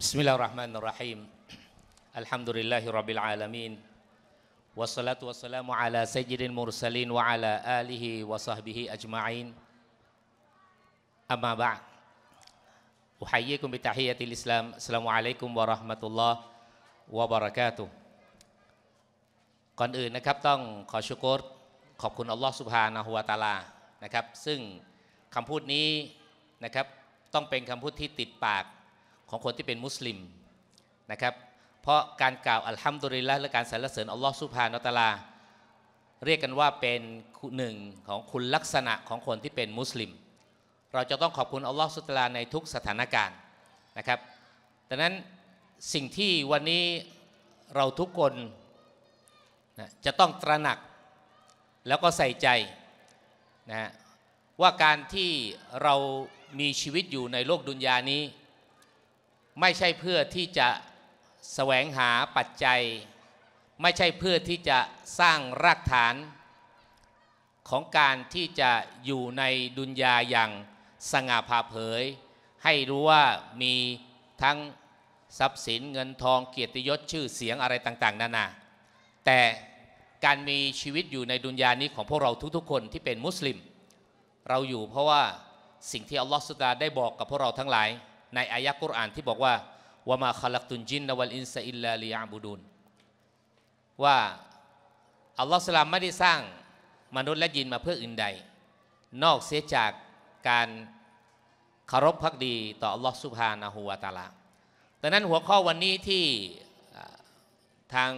بسم الله الرحمن الرحيم الحمد لله رب العالمين والصلاة والسلام على سيد المرسلين وعلى آله وصحبه أجمعين أما بعد أحييكم بتحية الإسلام السلام عليكم ورحمة الله وبركاته ก่อนอื่นนะครับต้องขอชุกรขอบคุณอัลลอฮฺสุบฮานะฮุวาตาลานะครับซึ่งคำพูดนี้นะครับต้องเป็นคำพูดที่ติดปากของคนที่เป็นมุสลิมนะครับ เพราะการกล่าวอัลฮัมดุลิลละและการสรรเสริญอัลลอฮ์สุภาโนตลาเรียกกันว่าเป็นหนึ่งของคุณลักษณะของคนที่เป็นมุสลิม เราจะต้องขอบคุณอัลลอฮ์สุตลาในทุกสถานการณ์นะครับดังนั้นสิ่งที่วันนี้เราทุกคนนะจะต้องตระหนักแล้วก็ใส่ใจนะว่าการที่เรามีชีวิตอยู่ในโลกดุนยานี้ไม่ใช่เพื่อที่จะแสวงหาปัจจัย ไม่ใช่เพื่อที่จะสร้างรากฐาน ของการที่จะอยู่ในดุนยาอย่างสง่าผ่าเผย ให้รู้ว่ามีทั้งทรัพย์สินเงินทองเกียรติยศชื่อเสียงอะไรต่างๆ นานา แต่การมีชีวิตอยู่ในดุนยานี้ของพวกเราทุกๆคนที่เป็นมุสลิม เราอยู่เพราะว่าสิ่งที่อัลลอฮฺสุดาได้บอกกับพวกเราทั้งหลายในอายะกุรอานที่บอกว่าวามาคลักตุนจินนวลอินซาอิลลาลียาบูดุนว่า อัลลอฮฺสลามไม่ได้สร้างมนุษย์และยินมาเพื่ออื่นใด นอกเสียจากการคารพพักดีต่ออัลลอฮฺสุบฮานาหูวาตาลาดังนั้นหัวข้อวันนี้ที่ทาง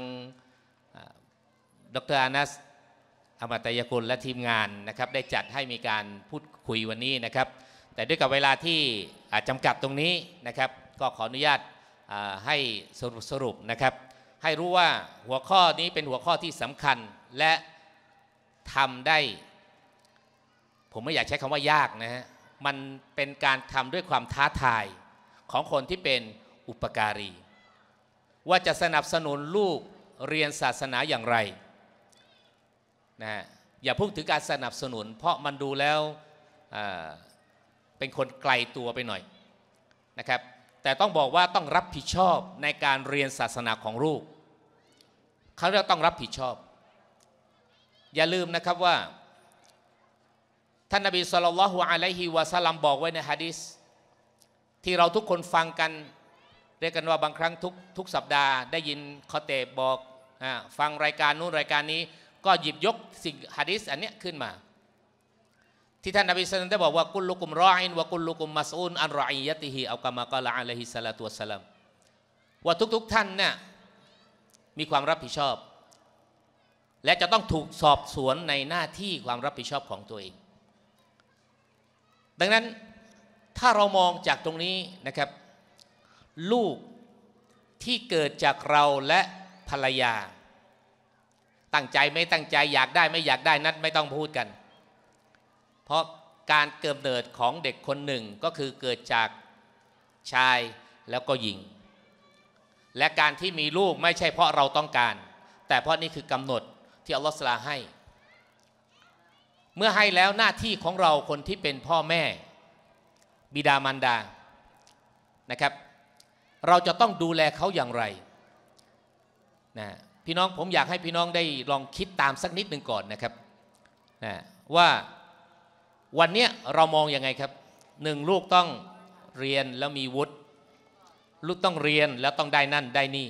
ดรอานัสอมตยกุลและทีมงานนะครับ ได้จัดให้มีการพูดคุยวันนี้นะครับแต่ด้วยกับเวลาที่จำกัดตรงนี้นะครับ ก็ขออนุญาตให้สรุปสรุปนะครับ ให้รู้ว่าหัวข้อนี้เป็นหัวข้อที่สำคัญ และทำได้ ผมไม่อยากใช้คำว่ายากนะฮะมันเป็นการทำด้วยความท้าทายของคนที่เป็นอุปการี ว่าจะสนับสนุนลูกเรียนศาสนาอย่างไรนะอย่าพูดถึงการสนับสนุน เพราะมันดูแล้วเป็นคนไกลตัวไปหน่อยนะครับแต่ต้องบอกว่าต้องรับผิดชอบในการเรียนศาสนาของลูกเขาจะต้องรับผิดชอบ อย่าลืมนะครับว่าท่านนบีสุลต่านละฮอะลัยฮิวะซัลลัมบอกไว้ในฮะดิษที่เราทุกคนฟังกัน เรียกกันว่า บางครั้งทุกทุกสัปดาห์ ได้ยินคอเตบบอกฟังรายการนู้นรายการนี้ ก็หยิบยกสิ่งฮะดิษอันเนี้ยขึ้นมาที่ท่านนบีสุลต่านดบอกว่ากุลลุกุมรออินวะกุลลุกุมมัสอูนอันรออียะติฮีอัลกามะกะลาอะลัยฮิสลาตุวะสลามว่าทุกๆท่านเนี่ยมีความรับผิดชอบ และจะต้องถูกสอบสวนในหน้าที่ความรับผิดชอบของตัวเอง ดังนั้นถ้าเรามองจากตรงนี้นะครับ ลูกที่เกิดจากเราและภรรยา ตั้งใจไม่ตั้งใจอยากได้ไม่อยากได้นั้นไม่ต้องพูดกันราะการเกิดเนิดของเด็กคนหนึ่งก็คือเกิดจากชายแล้วก็หญิง และการที่มีลูกไม่ใช่เพราะเราต้องการ แต่เพราะนี่คือกำหนดที่ อัลลอฮฺสลาให้ เมื่อให้แล้วหน้าที่ของเราคนที่เป็นพ่อแม่บิดามารดานะครับ เราจะต้องดูแลเขาอย่างไรนะพี่น้องผมอยากให้พี่น้องได้ลองคิดตามสักนิดหนึ่งก่อนนะครับนะว่าวันเนี้ยเรามองยังไงครับหนึ่งลูกต้องเรียนแล้วมีวุฒิลูกต้องเรียนแล้วต้องได้นั่นได้นี่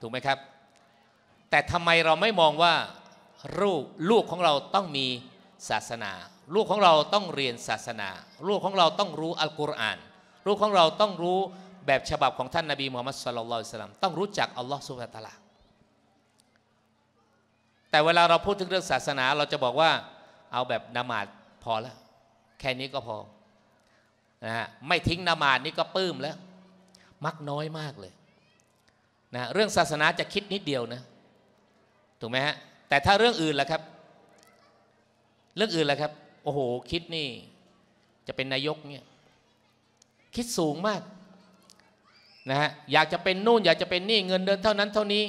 ถูกไหมครับ แต่ทำไมเราไม่มองว่า ลูกลูกของเราต้องมีศาสนา ลูกของเราต้องเรียนศาสนา ลูกของเราต้องรู้อัลกุรอาน ลูกของเราต้องรู้แบบฉบับของท่านนาบีมูฮัมมัดสุลลัลสลามต้องรู้จักอัลลอฮ์สุบะตะลาแต่เวลาเราพูดถึงเรื่องศาสนา เราจะบอกว่าเอาแบบนมาดพอแล้วแค่นี้ก็พอนะฮะไม่ทิ้งนามาดนี่ก็ปื้มแล้ว มักน้อยมากเลยนะเรื่องศาสนาจะคิดนิดเดียวนะถูกไหมฮะแต่ถ้าเรื่องอื่นล่ะครับ เรื่องอื่นล่ะครับโอ้โหคิดนี่ จะเป็นนายกเนี่ยคิดสูงมากนะฮะอยากจะเป็นนู่นอยากจะเป็นนี่เงินเดือนเท่านั้น เท่านี้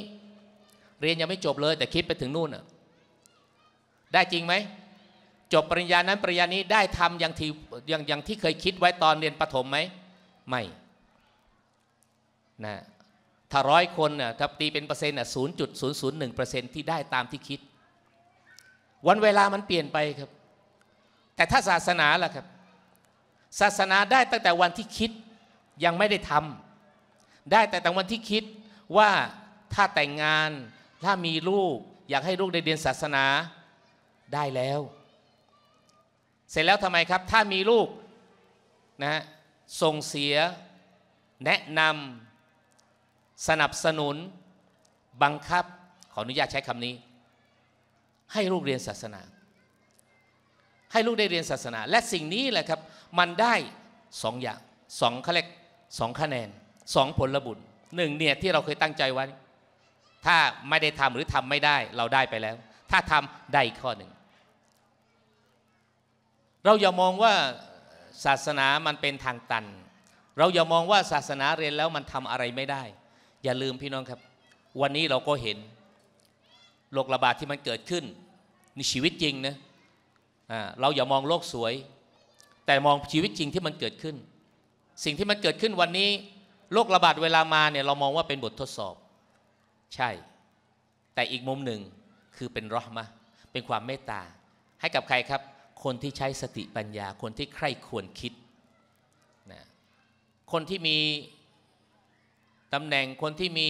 เรียนยังไม่จบเลย แต่คิดไปถึงนู่นอ่ะได้จริงไหมจบปริญญานั้นปริญญานี้ได้ทำอย่างที่อย่างอย่างที่เคยคิดไว้ตอนเรียนประถมไหมไม่นะถ้าร้อยคนน่ะถ้าตีเป็นเปอร์เซ็นต์น่ะศูนย์จุดศูนย์ศูนย์หนึ่งเปอร์เซ็นต์ที่ได้ตามที่คิด วันเวลามันเปลี่ยนไปครับ แต่ถ้าศาสนาล่ะครับ ศาสนาได้ตั้งแต่วันที่คิดยังไม่ได้ทำได้แต่ตแต่วันที่คิดว่าถ้าแต่งงานถ้ามีลูกอยากให้ลูกได้เรียนศาสนาได้แล้วเสร็จแล้วทำไมครับ ถ้ามีลูกนะส่งเสีย แนะนำสนับสนุน บังคับขออนุญาตใช้คำนี้ ให้ลูกเรียนศาสนา ให้ลูกได้เรียนศาสนา และสิ่งนี้แหละครับ มันได้สองอย่างสองคะแนนสองคะแนนสองผลบุญหนึ่งเนี่ยที่เราเคยตั้งใจไว้ถ้าไม่ได้ทำหรือทำไม่ได้ เราได้ไปแล้ว ถ้าทำได้ข้อหนึ่งเราอย่ามองว่าศาสนามันเป็นทางตัน เราอย่ามองว่าศาสนาเรียนแล้วมันทำอะไรไม่ได้ อย่าลืมพี่น้องครับ วันนี้เราก็เห็นโรคระบาดที่มันเกิดขึ้น ในชีวิตจริงนะเราอย่ามองโลกสวย แต่มองชีวิตจริงที่มันเกิดขึ้น สิ่งที่มันเกิดขึ้นวันนี้โรคระบาดเวลามาเนี่ย เรามองว่าเป็นบททดสอบ ใช่ แต่อีกมุมหนึ่งคือเป็นรอ์มะเป็นความเมตตา ให้กับใครครับคนที่ใช้สติปัญญาคนที่ใคร่ควรคิดนะคนที่มีตำแหน่งคนที่มี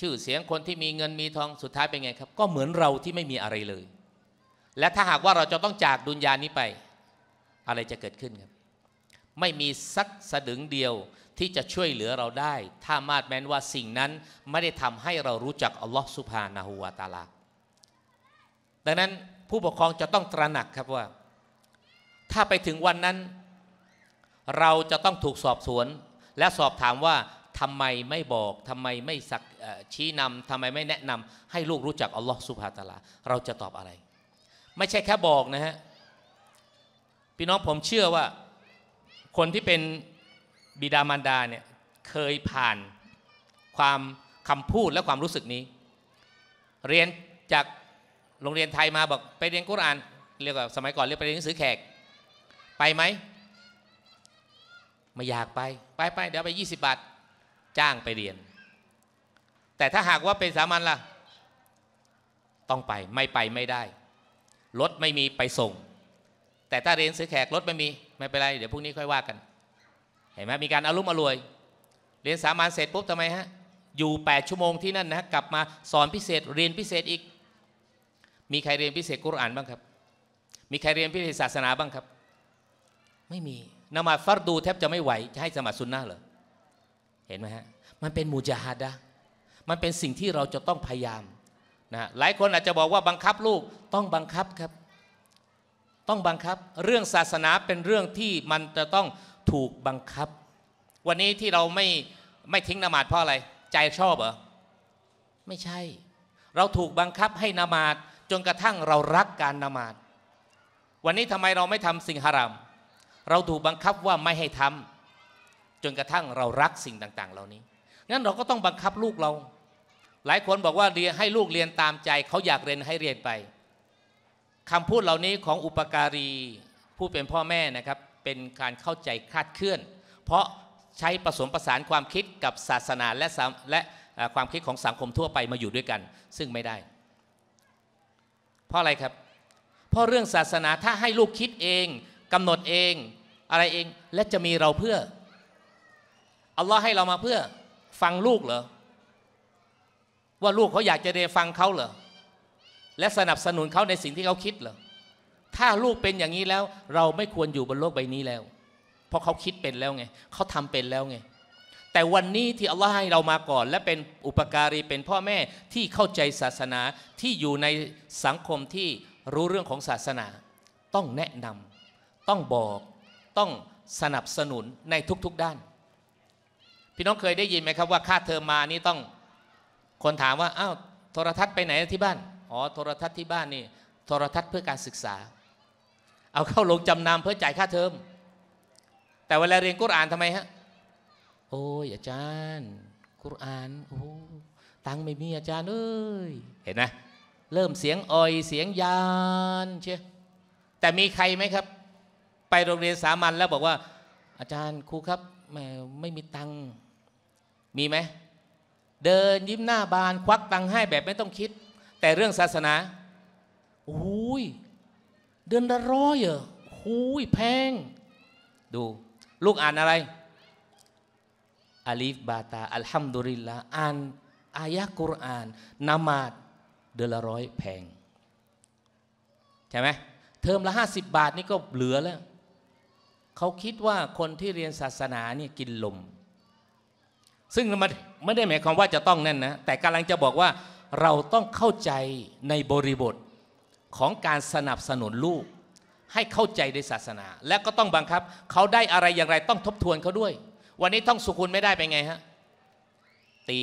ชื่อเสียงคนที่มีเงินมีทองสุดท้ายเป็นไงครับ ก็เหมือนเราที่ไม่มีอะไรเลย และถ้าหากว่าเราจะต้องจากดุนยานี้ไป อะไรจะเกิดขึ้นครับ ไม่มีสักสะดึงเดียวที่จะช่วยเหลือเราได้ ถ้ามาดแม้นว่าสิ่งนั้นไม่ได้ทำให้เรารู้จักอัลลอฮ์สุภาณหัวตาลาดังนั้นผู้ปกครองจะต้องตระหนักครับว่า ถ้าไปถึงวันนั้น เราจะต้องถูกสอบสวนและสอบถามว่าทำไมไม่บอกทำไมไม่สักชี้นำทำไมไม่แนะนำให้ลูกรู้จักอัลลอฮ์สุบฮาตาลาเราจะตอบอะไร ไม่ใช่แค่บอกนะฮะพี่น้องผมเชื่อว่าคนที่เป็นบิดามารดาเนี่ยเคยผ่านความคำพูดและความรู้สึกนี้ เรียนจากโรงเรียนไทย มาบอกไปเรียนกุรอาน เรียกว่าสมัยก่อน เรียกไปเรียนหนังสือแขก ไปไหม ไม่อยากไป ไปไปเดี๋ยวไป 20 บาทจ้างไปเรียน แต่ถ้าหากว่าเป็นสามัญล่ะต้องไปไม่ไปไม่ได้รถไม่มีไปส่ง แต่ถ้าเรียนซื้อแขกรถไม่มีไม่เป็นไร เดี๋ยวพรุ่งนี้ค่อยว่ากัน เห็นไหมมีการอารุณ์อรวย เรียนสามัญเสร็จปุ๊บทำไมฮะอยู่ 8 ชั่วโมงที่นั่นนะกลับมาสอนพิเศษเรียนพิเศษอีกมีใครเรียนพิเศษกุรอานบ้างครับ มีใครเรียนพิเศษศาสนาบ้างครับ ไม่มี นมาฟัดดูแทบจะไม่ไหว จะให้สมัครุนนะเหรอ เห็นไหมฮะมันเป็นมูจาฮัดะมันเป็นสิ่งที่เราจะต้องพยายามนะหลายคนอาจจะบอกว่าบังคับลูกต้องบังคับครับ ต้องบังคับ เรื่องศาสนาเป็นเรื่องที่มันจะต้องถูกบังคับ วันนี้ที่เราไม่ไม่ทิ้งนมาดเพราะอะไร ใจชอบเหรอ ไม่ใช่ เราถูกบังคับให้นมาดจนกระทั่งเรารักการนมาด วันนี้ทำไมเราไม่ทำสิ่งฮาราม เราถูกบังคับว่าไม่ให้ทำจนกระทั่งเรารักสิ่งต่างๆ เหล่านี้ งั้นเราก็ต้องบังคับลูกเรา หลายคนบอกว่าเรียนให้ลูกเรียนตามใจเขาอยากเรียนให้เรียนไปคำพูดเหล่านี้ของอุปการีผู้เป็นพ่อแม่นะครับ เป็นการเข้าใจคาดเคลื่อน เพราะใช้ผสมผสานความคิดกับศาสนาและและความคิดของสังคมทั่วไปมาอยู่ด้วยกัน ซึ่งไม่ได้พราะอะไรครับ เพราะเรื่องศาสนา ถ้าให้ลูกคิดเอง กำหนดเอง อะไรเองและจะมีเราเพื่ออัลลอฮ์ให้เรามาเพื่อ ฟังลูกเหรอว่าลูกเขาอยากจะได้ฟังเขาเหรอและสนับสนุนเขาในสิ่งที่เขาคิดเหรอถ้าลูกเป็นอย่างนี้แล้ว เราไม่ควรอยู่บนโลกใบนี้แล้ว เพราะเขาคิดเป็นแล้วไงเขาทำเป็นแล้วไงแต่วันนี้ที่อัลลอฮ์ให้เรามาก่อน และเป็นอุปการีเป็นพ่อแม่ที่เข้าใจศาสนาที่อยู่ในสังคมที่รู้เรื่องของศาสนา ต้องแนะนำต้องบอกต้องสนับสนุนในทุกๆด้าน พี่น้องเคยได้ยินไหมครับว่าค่าเทอมมานี่ต้องคนถามว่าอ้าวโทรทัศน์ไปไหนที่บ้านอ๋อโทรทัศน์ที่บ้านนี่โทรทัศน์เพื่อการศึกษา เอาเข้าลงจำนำเพื่อจ่ายค่าเทอม แต่เวลาเรียนกุรอานทำไมฮะโอ้ยอาจารย์กุรอานโอ้ตังไม่มีอาจารย์เอ้ยเห็นไหมเริ่มเสียงอ่อยเสียงยาน เชียแต่มีใครไหมครับ ไปโรงเรียนสามัญแล้วบอกว่า อาจารย์ครูครับไม่ไม่มีตังมีไหม เดินยิ้มหน้าบานควักตังให้แบบไม่ต้องคิด แต่เรื่องศาสนาอุ้ยเดือนละร้อยเหรออุ้ยแพง ดู ลูกอ่านอะไรอาลีฟบาตา อัลฮัมดุริลลาอ่านอายะคุรานนามาดเดือนละร้อยแพง ใช่ไหมเทอมละห้าสิบบาทนี่ก็เหลือแล้ว เขาคิดว่าคนที่เรียนศาสนาเนี่ยกินลม ซึ่งมันไม่ได้หมายความว่าจะต้องนั่นนะ แต่กำลังจะบอกว่าเราต้องเข้าใจในบริบทของการสนับสนุนลูก ให้เข้าใจในศาสนา และก็ต้องบังคับ เขาได้อะไรอย่างไรต้องทบทวนเขาด้วยวันนี้ท่องสุขุนไม่ได้ไปไงฮะตี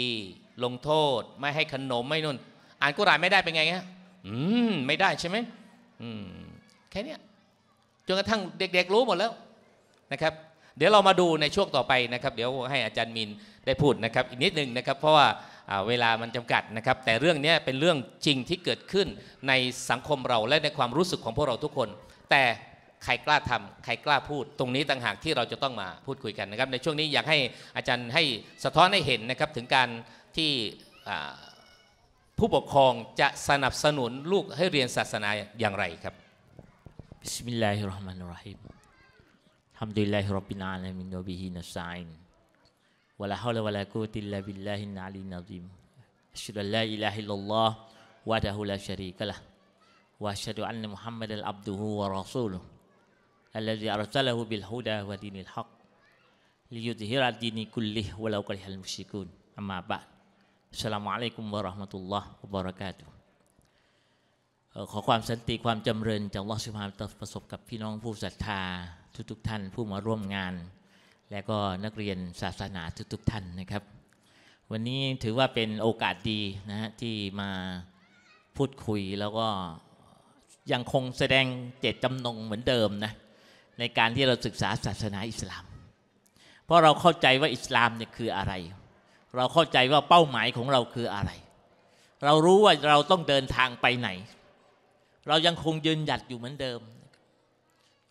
ลงโทษไม่ให้ขนมไม่นุ่น อ่านกุรานไม่ได้ไปไงฮะอืมไม่ได้ใช่ไหมอืมแค่นี้จนกระทั่งเด็ก ๆรู้หมดแล้วนะครับ เดี๋ยวเรามาดูในช่วงต่อไปนะครับ เดี๋ยวให้อาจารย์มินได้พูดนะครับ อีกนิดหนึ่งนะครับ เพราะว่าเวลามันจำกัดนะครับ แต่เรื่องนี้เป็นเรื่องจริงที่เกิดขึ้นในสังคมเราและในความรู้สึกของพวกเราทุกคน แต่ใครกล้าทำใครกล้าพูดตรงนี้ต่างหากที่เราจะต้องมาพูดคุยกันนะครับ ในช่วงนี้อยากให้อาจารย์ให้สะท้อนให้เห็นนะครับถึงการที่ผู้ปกครองจะสนับสนุนลูกให้เรียนศาสนาอย่างไรครับบิสมิลลาฮิรราะห์มานุรราฮิมฮัมดุลิลลาฮิรับบินาลามินวะบิฮินัสซาอินวะลาฮาวลาวะลากูติลลาบิลลาฮินอาลีนาซิมอัชฮุดัลลาอิลาฮิลลัลลอฮ์วะดะฮูลาชะรีกะละวะอัชฮะดุอันนะมุฮัมมัดอัลอับดุฮูวะรอซูลุฮ์ الذي أرسله بالهدى ودين الحق ليظهر الدين كله ولو كره المشركون أما بعد السلام عليكم ورحمة الله وبركاته ขอความสันติความจำเริญจากลอสุภาพประสบกับพี่น้องผู้ศรัทธา ทุกๆทท่านผู้มาร่วมงาน และก็นักเรียนศาสนาทุกๆทท่านนะครับ วันนี้ถือว่าเป็นโอกาสดีนะฮะที่มาพูดคุย แล้วก็ยังคงแสดงเจตจำนงเหมือนเดิมนะในการที่เราศึกษาศาสนาอิสลาม เพราะเราเข้าใจว่าอิสลามเนี่ยคืออะไร เราเข้าใจว่าเป้าหมายของเราคืออะไร เรารู้ว่าเราต้องเดินทางไปไหน เรายังคงยืนหยัดอยู่เหมือนเดิม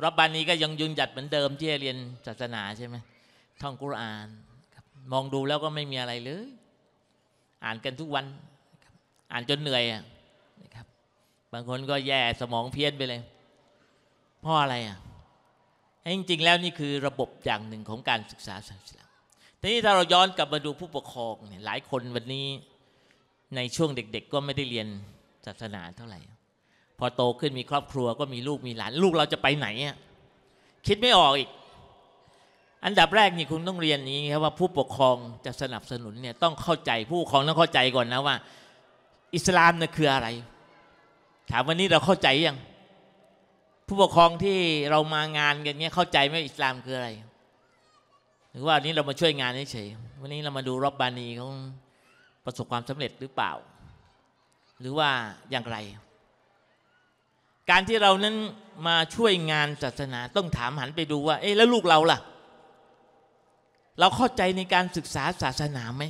รับบานนี้ก็ยังยืนหยัดเหมือนเดิมที่เรียนศาสนาใช่ไหมท่องกุราน มองดูแล้วก็ไม่มีอะไรเลย อ่านกันทุกวัน อ่านจนเหนื่อย นะครับ บางคนก็แย่สมองเพี้ยนไปเลย เพราะอะไรอ่ะจริงๆ แล้วนี่คือระบบอย่างหนึ่งของการศึกษาศาสนาทีนี้ถ้าเราย้อนกลับมาดูผู้ปกครองเนี่ยหลายคนวันนี้ในช่วงเด็กๆ ก็ไม่ได้เรียนศาสนาเท่าไหร่ พอโตขึ้นมีครอบครัวก็มีลูกมีหลาน ลูกเราจะไปไหนอ่ะคิดไม่ออกอีก อันดับแรกนี่คุณต้องเรียนนี้ครับว่าผู้ปกครองจะสนับสนุนเนี่ยต้องเข้าใจผู้ปกครองต้องเข้าใจก่อนนะว่า อิสลามเนี่ยคืออะไร ถามวันนี้เราเข้าใจยังผู้ปกครองที่เรามางานกันเนี้ยเข้าใจไหมอิสลามคืออะไร หรือว่านี้เรามาช่วยงานเฉยๆวันนี้เรามาดูรอบบานีเขาประสบความสำเร็จหรือเปล่า หรือว่าอย่างไร การที่เรานั้นมาช่วยงานศาสนา ต้องถามหันไปดูว่าเอ๊ะแล้วลูกเราล่ะ เราเข้าใจในการศึกษาศาสนาไหม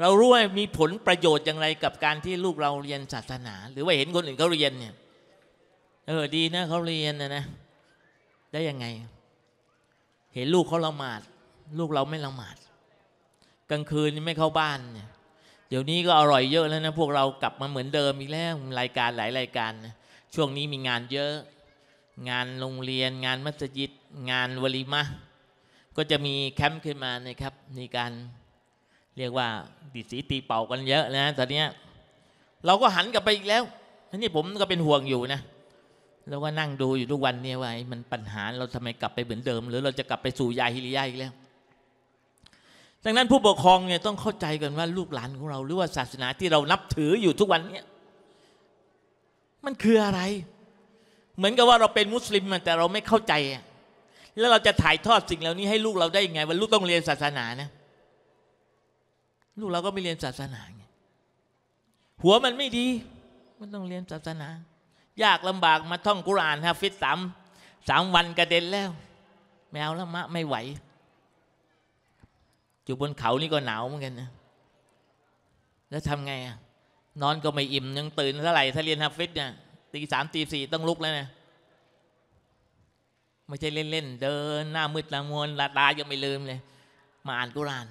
เรารู้ว่ามีผลประโยชน์อย่างไร กับการที่ลูกเราเรียนศาสนา หรือว่าเห็นคนอื่นเขาเรียนเนี่ยเออดีนะเขาเรียนนะนะได้ยังไง เห็นลูกเขาละหมาดลูกเราไม่ละหมาดกลางคืนไม่เข้าบ้านเนี่ยเดี๋ยวนี้ก็อร่อยเยอะแล้วนะ พวกเรากลับมาเหมือนเดิมอีกแล้วรายการหลายรายการช่วงนี้มีงานเยอะ งานโรงเรียน งานมัสยิดงานวลีมะก็จะมีแคมป์ขึ้นมานะครับมีการเรียกว่า ดิสีตีเป่ากันเยอะนะตอนนี้เราก็หันกลับไปอีกแล้วนี่ผมก็เป็นห่วงอยู่นะแล้วก็นั่งดูอยู่ทุกวันเนี่ยว่ามันปัญหาเราทำไมกลับไปเหมือนเดิม หรือเราจะกลับไปสู่ยาฮิริยาอีกแล้วดังนั้นผู้ปกครองเนี่ยต้องเข้าใจกันว่าลูกหลานของเราหรือว่าศาสนาที่เรานับถืออยู่ทุกวันเนี่ยมันคืออะไร เหมือนกับว่าเราเป็นมุสลิมแต่เราไม่เข้าใจ แล้วเราจะถ่ายทอดสิ่งเหล่านี้ให้ลูกเราได้ยังไงว่า ลูกต้องเรียนศาสนานะลูกเราก็ไม่เรียนศาสนาไงหัวมันไม่ดี มันต้องเรียนศาสนายากลำบากมาท่องกุรานฮะฟิตสามสามวันกระเด็นแล้ว ไม่เอาละมะไม่ไหวอยู่บนเขานี่ก็หนาวเหมือนกันนะแล้วทำไงอ่ะนอนก็ไม่อิ่มยังตื่นเท่าไหร่ถ้าเรียนฮาฟิตเนี่ยตีสามตีสี่ต้องลุกแล้วนะไม่ใช่เล่น ๆ เดินหน้ามืด ละมวนละตายังไม่ลืมเลย มาอ่านกุราน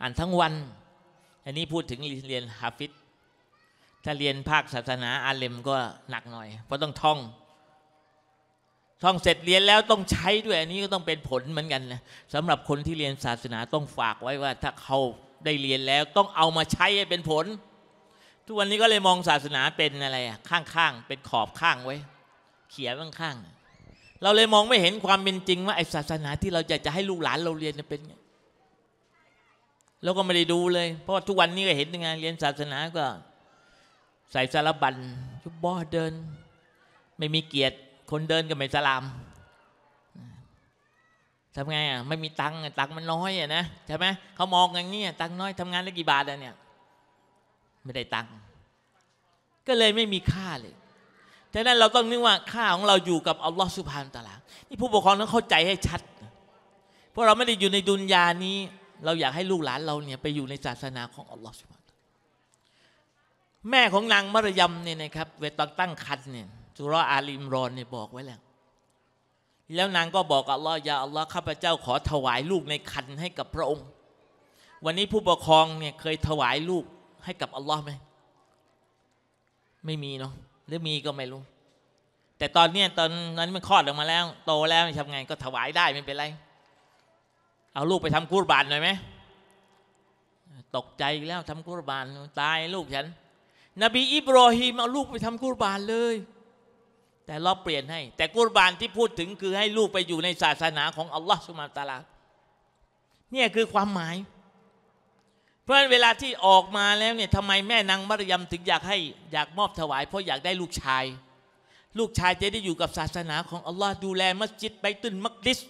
อ่านทั้งวัน อันนี้พูดถึงเรียนฮาฟิตถ้าเรียนภาคศาสนาอาเลมก็หนักหน่อย เพราะต้องท่องท่องเสร็จเรียนแล้วต้องใช้ด้วยอันนี้ก็ต้องเป็นผลเหมือนกันนะสำหรับคนที่เรียนศาสนาต้องฝากไว้ว่า ถ้าเขาได้เรียนแล้วต้องเอามาใช้ให้เป็นผล ทุกวันนี้ก็เลยมองศาสนาเป็นอะไรข้างๆเป็นขอบข้างไว้เขียนข้างๆเราเลยมองไม่เห็นความเป็นจริง ว่าไอศาสนาที่เราจะจะให้ลูกหลานเราเรียนเป็นไงเราก็ไม่ได้ดูเลยเพราะว่าทุกวันนี้ก็เห็นงานเรียนศาสนาก็ใส่สารบัญยุบบอเดิน ไม่มีเกียรติคนเดินก็ไม่สลามทำไงอ่ะไม่มีตังค์ตังค์มันน้อยอ่ะนะใช่ไหมเขามองอย่างนี้ตังค์น้อยทำงานได้กี่บาทอ่ะเนี่ยไม่ได้ตังค์ก็เลยไม่มีค่าเลยฉะนั้นเราต้องนึกว่าค่าของเราอยู่กับอัลลอฮฺสุบฮานตะลานี่ผู้ปกครองต้องเข้าใจให้ชัดเพราะเราไม่ได้อยู่ในดุนยานี้ เราอยากให้ลูกหลานเราเนี่ยไปอยู่ในศาสนา ของอัลลอฮฺแม่ของนางมารยมเนี่ยนะครับเวลาตั้งคันเนี่ยสุรอาลิมรอนเนี่ยบอกไว้แล้ว แล้วนางก็บอกอัลลอฮ์ยาอัลลอฮ์ข้าพเจ้าขอถวายลูกในคันให้กับพระองค์ วันนี้ผู้ปกครองเนี่ยเคยถวายลูกให้กับอัลลอฮ์ไหมไม่มีเนาะหรือมีก็ไม่รู้ แต่ตอนเนี้ยตอนนั้นมันคลอดออกมาแล้ว โตแล้วทำไงก็ถวายได้ไม่เป็นไร เอาลูกไปทำกุรบานหน่อยไหมตกใจแล้วทำกุรบานตายลูกฉันนบีอิบรอฮีมเอาลูกไปทำกุรบานเลย แต่เราเปลี่ยนให้ แต่กุรบานที่พูดถึงคือให้ลูกไปอยู่ในศาสนา ของอัลลอฮ์สุมาตาลาเนี่ยคือความหมาย เพราะเวลาที่ออกมาแล้วเนี่ยทำไมแม่นางมารยมถึงอยากให้อยากมอบถวาย เพราะอยากได้ลูกชาย ลูกชายจะได้อยู่กับศาสนา ของอัลลอฮ์ดูแลมัสยิดไปตุนมักดิส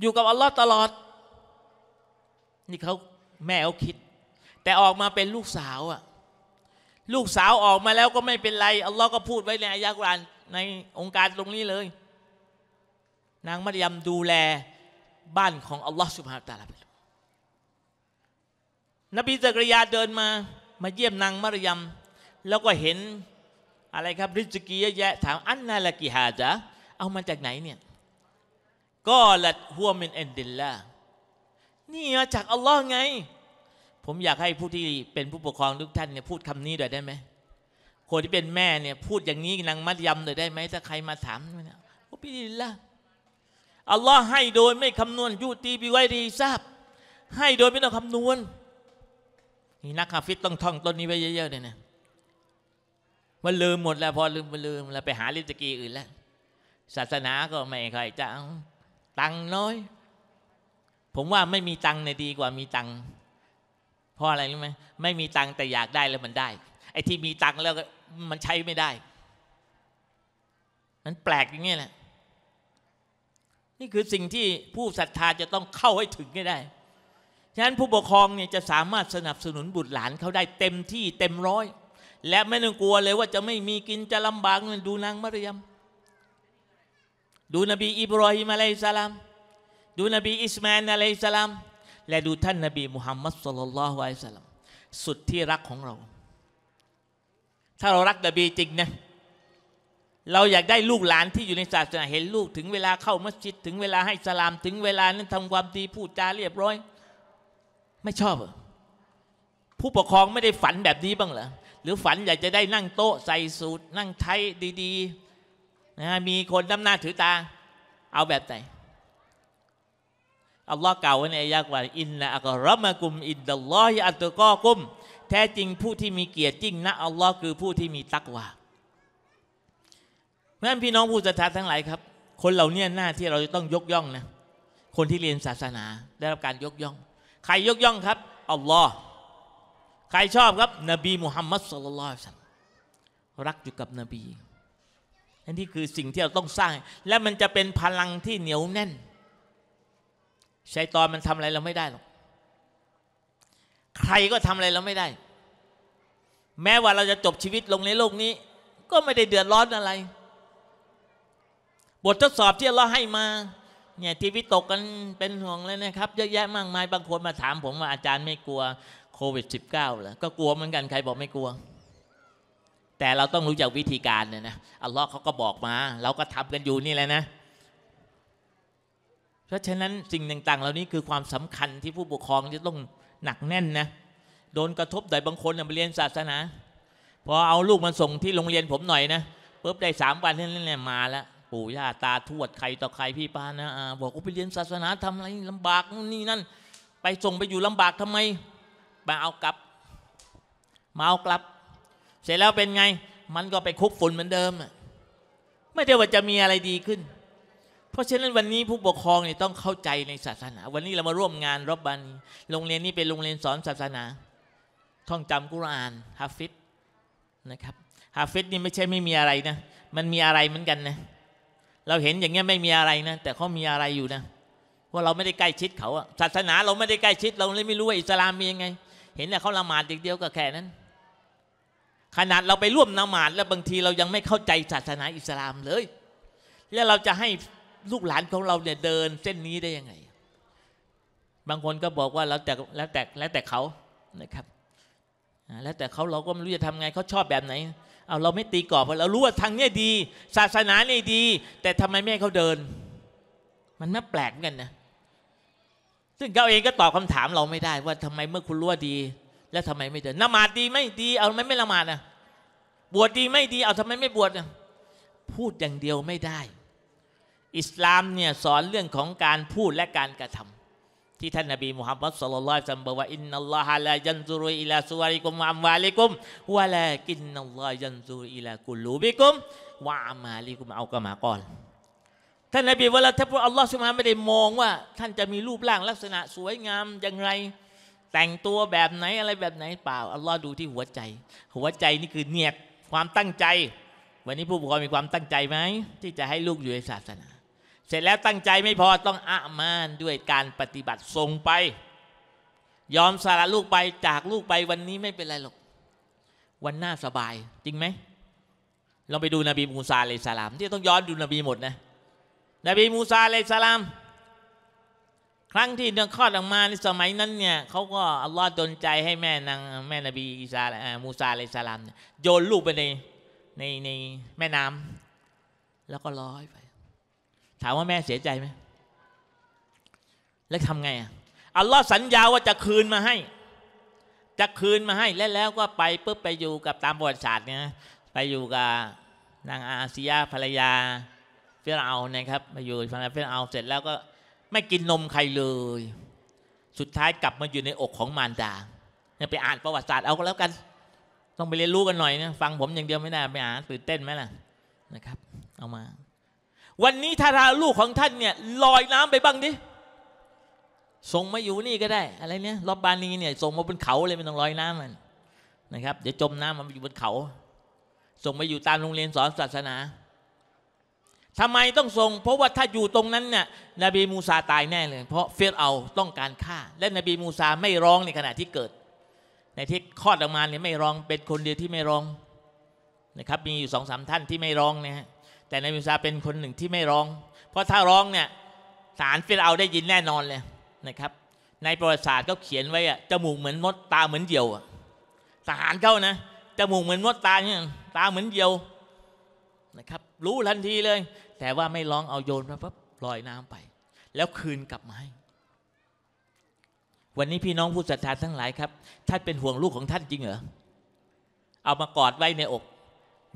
อยู่กับอัลลอฮ์ตลอดนี่เขาแม่เขาคิดแต่ออกมาเป็นลูกสาวอะลูกสาวออกมาแล้วก็ไม่เป็นไร อัลลอฮ์ก็พูดไว้ในอายะกรานในองค์การตรงนี้เลย นางมัรยมดูแลบ้านของอัลลอฮ์สุบฮานตาลาไปนบีจักรยาเดินมา มาเยี่ยมนางมารยมแล้วก็เห็นอะไรครับริจกียะแยะถามอันนาลกิฮาจะเอามาจากไหนเนี่ยก็ละหัวมินเอนดินล่ะนี่มาจากอัลลอฮ์ไงผมอยากให้ผู้ที่เป็นผู้ปกครองทุกท่านเนี่ยพูดคำนี้หน่อยได้ไหมคนที่เป็นแม่เนี่ยพูดอย่างนี้นางมัดยำหน่อยได้ไหมถ้าใครมาถามเนี่ยโอ้พี่ดิลละอัลลอฮ์ให้โดยไม่คำนวณยุตีบิไวดีทราบ ให้โดยไม่ต้องคำนวณ นี่นักฮาฟิตต้องท่อง ต้นนี้ไปเยอะๆเลยนะมันลืมหมดแล้วพอลืมมันลืมแล้วไปหาลิสกีอื่นแล้ว ศาสนา ก็ไม่ค่อยจะเอาตังน้อย ผมว่าไม่มีตังเนี่ยดีกว่ามีตังเพราะอะไรรู้ไหมไม่มีตังแต่อยากได้แล้วมันได้ไอ้ที่มีตังแล้วมันใช้ไม่ได้นั้นแปลกอย่างนี้แหละนี่คือสิ่งที่ผู้ศรัทธาจะต้องเข้าให้ถึงให้ได้ฉะนั้นผู้ปกครองเนี่ยจะสามารถสนับสนุนบุตรหลานเขาได้เต็มที่เต็มร้อย และไม่ต้องกลัวเลยว่าจะไม่มีกินจะลำบากดูนางมารยมดูนบีอิบรอฮิมอะลัยสลาม ดูนบีอิสมาอิลอะลัยสลามและดูท่านนาบีมุฮัมมัดสุลลัลลอฮุอะลัยฮิสลัมสุดที่รักของเรา ถ้าเรารักนบีจริงนะเราอยากได้ลูกหลานที่อยู่ในศาสนาเห็นลูกถึง เวลาเข้ามัสยิด ถึงเวลาให้สลาม ถึงเวลานั้นทำความดี พูดจาเรียบร้อย ไม่ชอบเหรอผู้ปกครองไม่ได้ฝันแบบนี้บ้างเหรอหรือฝันอยากจะได้นั่งโต๊ะใส่สูตรนั่งไทยดีๆนะมีคนน้ำหน้าถือตา เอาแบบไหนอัลลอฮ์กล่าวไว้ในอายะห์ว่าอินนะอักรมะกุมอินดัลลอฮิอัตุกอกุมแท้จริงผู้ที่มีเกียรติจริงนะ อัลลอฮ์คือผู้ที่มีตักวาเพราะนั้นพี่น้องผู้ศรัทธาทั้งหลายครับ คนเหล่านี้หน้าที่เราจะต้องยกย่องนะคนที่เรียนศาสนาได้รับการยกย่องใครยกย่องครับอัลลอฮ์ใครชอบครับ นบีมุฮัมมัดสุลลัลลอฮุสันรักอยู่กับนบีนั่นที่คือสิ่งที่เราต้องสร้าง และมันจะเป็นพลังที่เหนียวแน่นชัยตอนมันทำอะไรเราไม่ได้หรอก ใครก็ทำอะไรเราไม่ได้ แม้ว่าเราจะจบชีวิตลงในโลกนี้ ก็ไม่ได้เดือดร้อนอะไร บททดสอบที่เราให้มา เนี่ยทีวีตกกันเป็นห่วงเลยนะครับเยอะแยะมากมาย บางคนมาถาม ผมว่าอาจารย์ไม่กลัวโควิด -19 เหรอ ก็กลัวเหมือนกันใครบอกไม่กลัว แต่เราต้องรู้จักวิธีการเนี่ยนะอัลลอฮ์เขาก็บอกมาเราก็ทำกันอยู่นี่แหละนะพราะฉะนั้นสิ่งต่างๆเหล่านี้คือความสำคัญที่ผู้ปกครองจะต้องหนักแน่นนะ โดนกระทบโดยบางคนมาเรียนศาสนา พอเอาลูกมาส่งที่โรงเรียนผมหน่อยนะปุ๊บได้สามวันนั่นแหละมาแล้วปู่ย่าตาทวดใครต่อใครพี่ป้านะอบอก่าไปเรียนศาสนาทำอะไรลำบากนนี่นั่น ไปส่งไปอยู่ลำบากทำไม มาเอากลับ มาเอากลับ เสร็จแล้วเป็นไง มันก็ไปคุกฝุ่นเหมือนเดิมไม่ได้ว่าจะมีอะไรดีขึ้นเพราะฉะนั้นวันนี้ผู้ปกครองเนี่ยต้องเข้าใจในศาสนา วันนี้เรามาร่วมงานรบบันโรงเรียนนี้เป็นโรงเรียนสอนศาสนา ท่องจำกุรอานฮาฟิดนะครับฮาฟิดนี่ไม่ใช่ไม่มีอะไรนะ มันมีอะไรเหมือนกันนะ เราเห็นอย่างเงี้ยไม่มีอะไรนะ แต่เขามีอะไรอยู่นะว่าเราไม่ได้ใกล้ชิดเขาอะศาสนาเราไม่ได้ใกล้ชิด เราเลยไม่รู้ว่าอิสลามมียังไง เห็นแต่เขาละหมาดเดียวก็แค่นั้น ขนาดเราไปร่วมละหมาดแล้วบางทีเรายังไม่เข้าใจศาสนาอิสลามเลยแล้วเราจะให้ลูกหลานของเราเนี่ยเดินเส้นนี้ได้ยังไง บางคนก็บอกว่า แล้วแต่แล้วแต่แล้วแต่เขานะครับ แล้วแต่เขาเราก็ไม่รู้จะทำไงเขาชอบแบบไหนเอาเราไม่ตีกรอบเพราะเรารู้ว่าทางนี้ดี ศาสนาเนี่ยดี แต่ทำไมไม่ให้เขาเดิน มันน่าแปลกเนกันนะ ซึ่งเขาเองก็ตอบคาถามเราไม่ได้ว่าทำไมเมื่อคุณรู้ว่าดี แล้วทำไมไม่เดินนมาดดีไม่ดี เอาไม่ไม่ละหมาดนะ บวชดีไม่ดี เอาทำไมไม่บวชนะพูดอย่างเดียวไม่ได้อิสลามเนี่ยสอนเรื่องของการพูดและการกระทำ ที่ท่านนบีมุฮัมมัดสุลลัลลสัมบอกว่าอินนัลลอฮะลายันซูรุอิลาสุวาริกุมวะอัมวาลิกุมวะลากินนัลลอฮยันซูรุอิลากุลูบิกุม วะอัมมาลิกุมเอากะมากอลท่านนบีเวลาที่พระอัลลอฮฺสุบฮาไม่ได้มองว่าท่านจะมีรูปร่างลักษณะสวยงามอย่างไรแต่งตัวแบบไหนอะไรแบบไหนเปล่าอัลลอฮ์ดูที่หัวใจหัวใจนี่คือเนียดความตั้งใจ วันนี้ผู้ปกครองมีความตั้งใจไหมที่จะให้ลูกอยู่ในศาสนาเสร็จแล้วตั้งใจไม่พอต้องอามานด้วยการปฏิบัติทรงไป ยอมสละลูกไปจากลูกไป วันนี้ไม่เป็นไรหรอก วันหน้าสบายจริงไหมลองไปดูนบีมูซาเลยสลาม ที่ต้องย้อนดูนบีหมดนะนบีมูซาเลยสลาม ครั้งที่ดนคลอดออกมาในสมัยนั้นเนี่ยเขาก็อัลลอฮ์ดนใจให้แม่นางแม่นบีอีซามูซาเลยสลามโยนลูกไปในในในแม่น้ำแล้วก็ลอยไปถามว่าแม่เสียใจไหมแล้วทำไงอ่ะ อัลลอฮ์สัญญาว่าจะคืนมาให้ จะคืนมาให้ แล้วแล้วก็ไปปุ๊บไปอยู่กับตามบทศาสตร์เนี่ยไปอยู่กับนางอาซียาภรรยาเฟรเอานะครับ มาอยู่ภรรยาเฟรเอาเสร็จแล้วก็ไม่กินนมใครเลย สุดท้ายกลับมาอยู่ในอกของมารดาเนี่ยไปอ่านประวัติศาสตร์เอาก็แล้วกัน ต้องไปเรียนรู้กันหน่อยนะฟังผมอย่างเดียวไม่ได้ ไปอ่านตื่นเต้นไหมล่ะนะครับเอามาวันนี้ทาราลูกของท่านเนี่ยลอยน้ำไปบ้างดิส่งมาอยู่นี่ก็ได้อะไรเนี่ยรอบบานีเนี่ยส่งมาบนเขาเลยไม่ต้องลอยน้ำมันนะครับเดี๋ยวจมน้ำมันอยู่บนเขาส่งไปอยู่ตามโรงเรียนสอนศาสนา ทำไมต้องส่งเพราะว่าถ้าอยู่ตรงนั้นเนี่ยนบีมูซาตายแน่เลยเพราะเฟรเอาต้องการฆ่า และนบีมูซาไม่ร้องในขณะที่เกิด ในที่คลอดออกมาเนี่ยไม่ร้องเป็นคนเดียวที่ไม่ร้องนะครับมีอยู่สองสามท่านที่ไม่ร้องนะฮะแต่นายมูซาเป็นคนหนึ่งที่ไม่ร้อง เพราะถ้าร้องเนี่ยสารฟิลเอาได้ยินแน่นอนเลยนะครับ ในประวัติศาสตร์ก็เขียนไว้อะจมูกเหมือนมด ตาเหมือนเหี่ยวอะทหารเขานะ จมูกเหมือนมด ตาเนี่ยตาเหมือนเหี่ยว นะครับ รู้ทันทีเลย แต่ว่าไม่ร้อง เอาโยนไปปั๊บลอยน้ำไป แล้วคืนกลับมาให้ วันนี้พี่น้องผู้ศรัทธาทั้งหลายครับ ท่านเป็นห่วงลูกของท่านจริงเหรอ เอามากอดไว้ในอก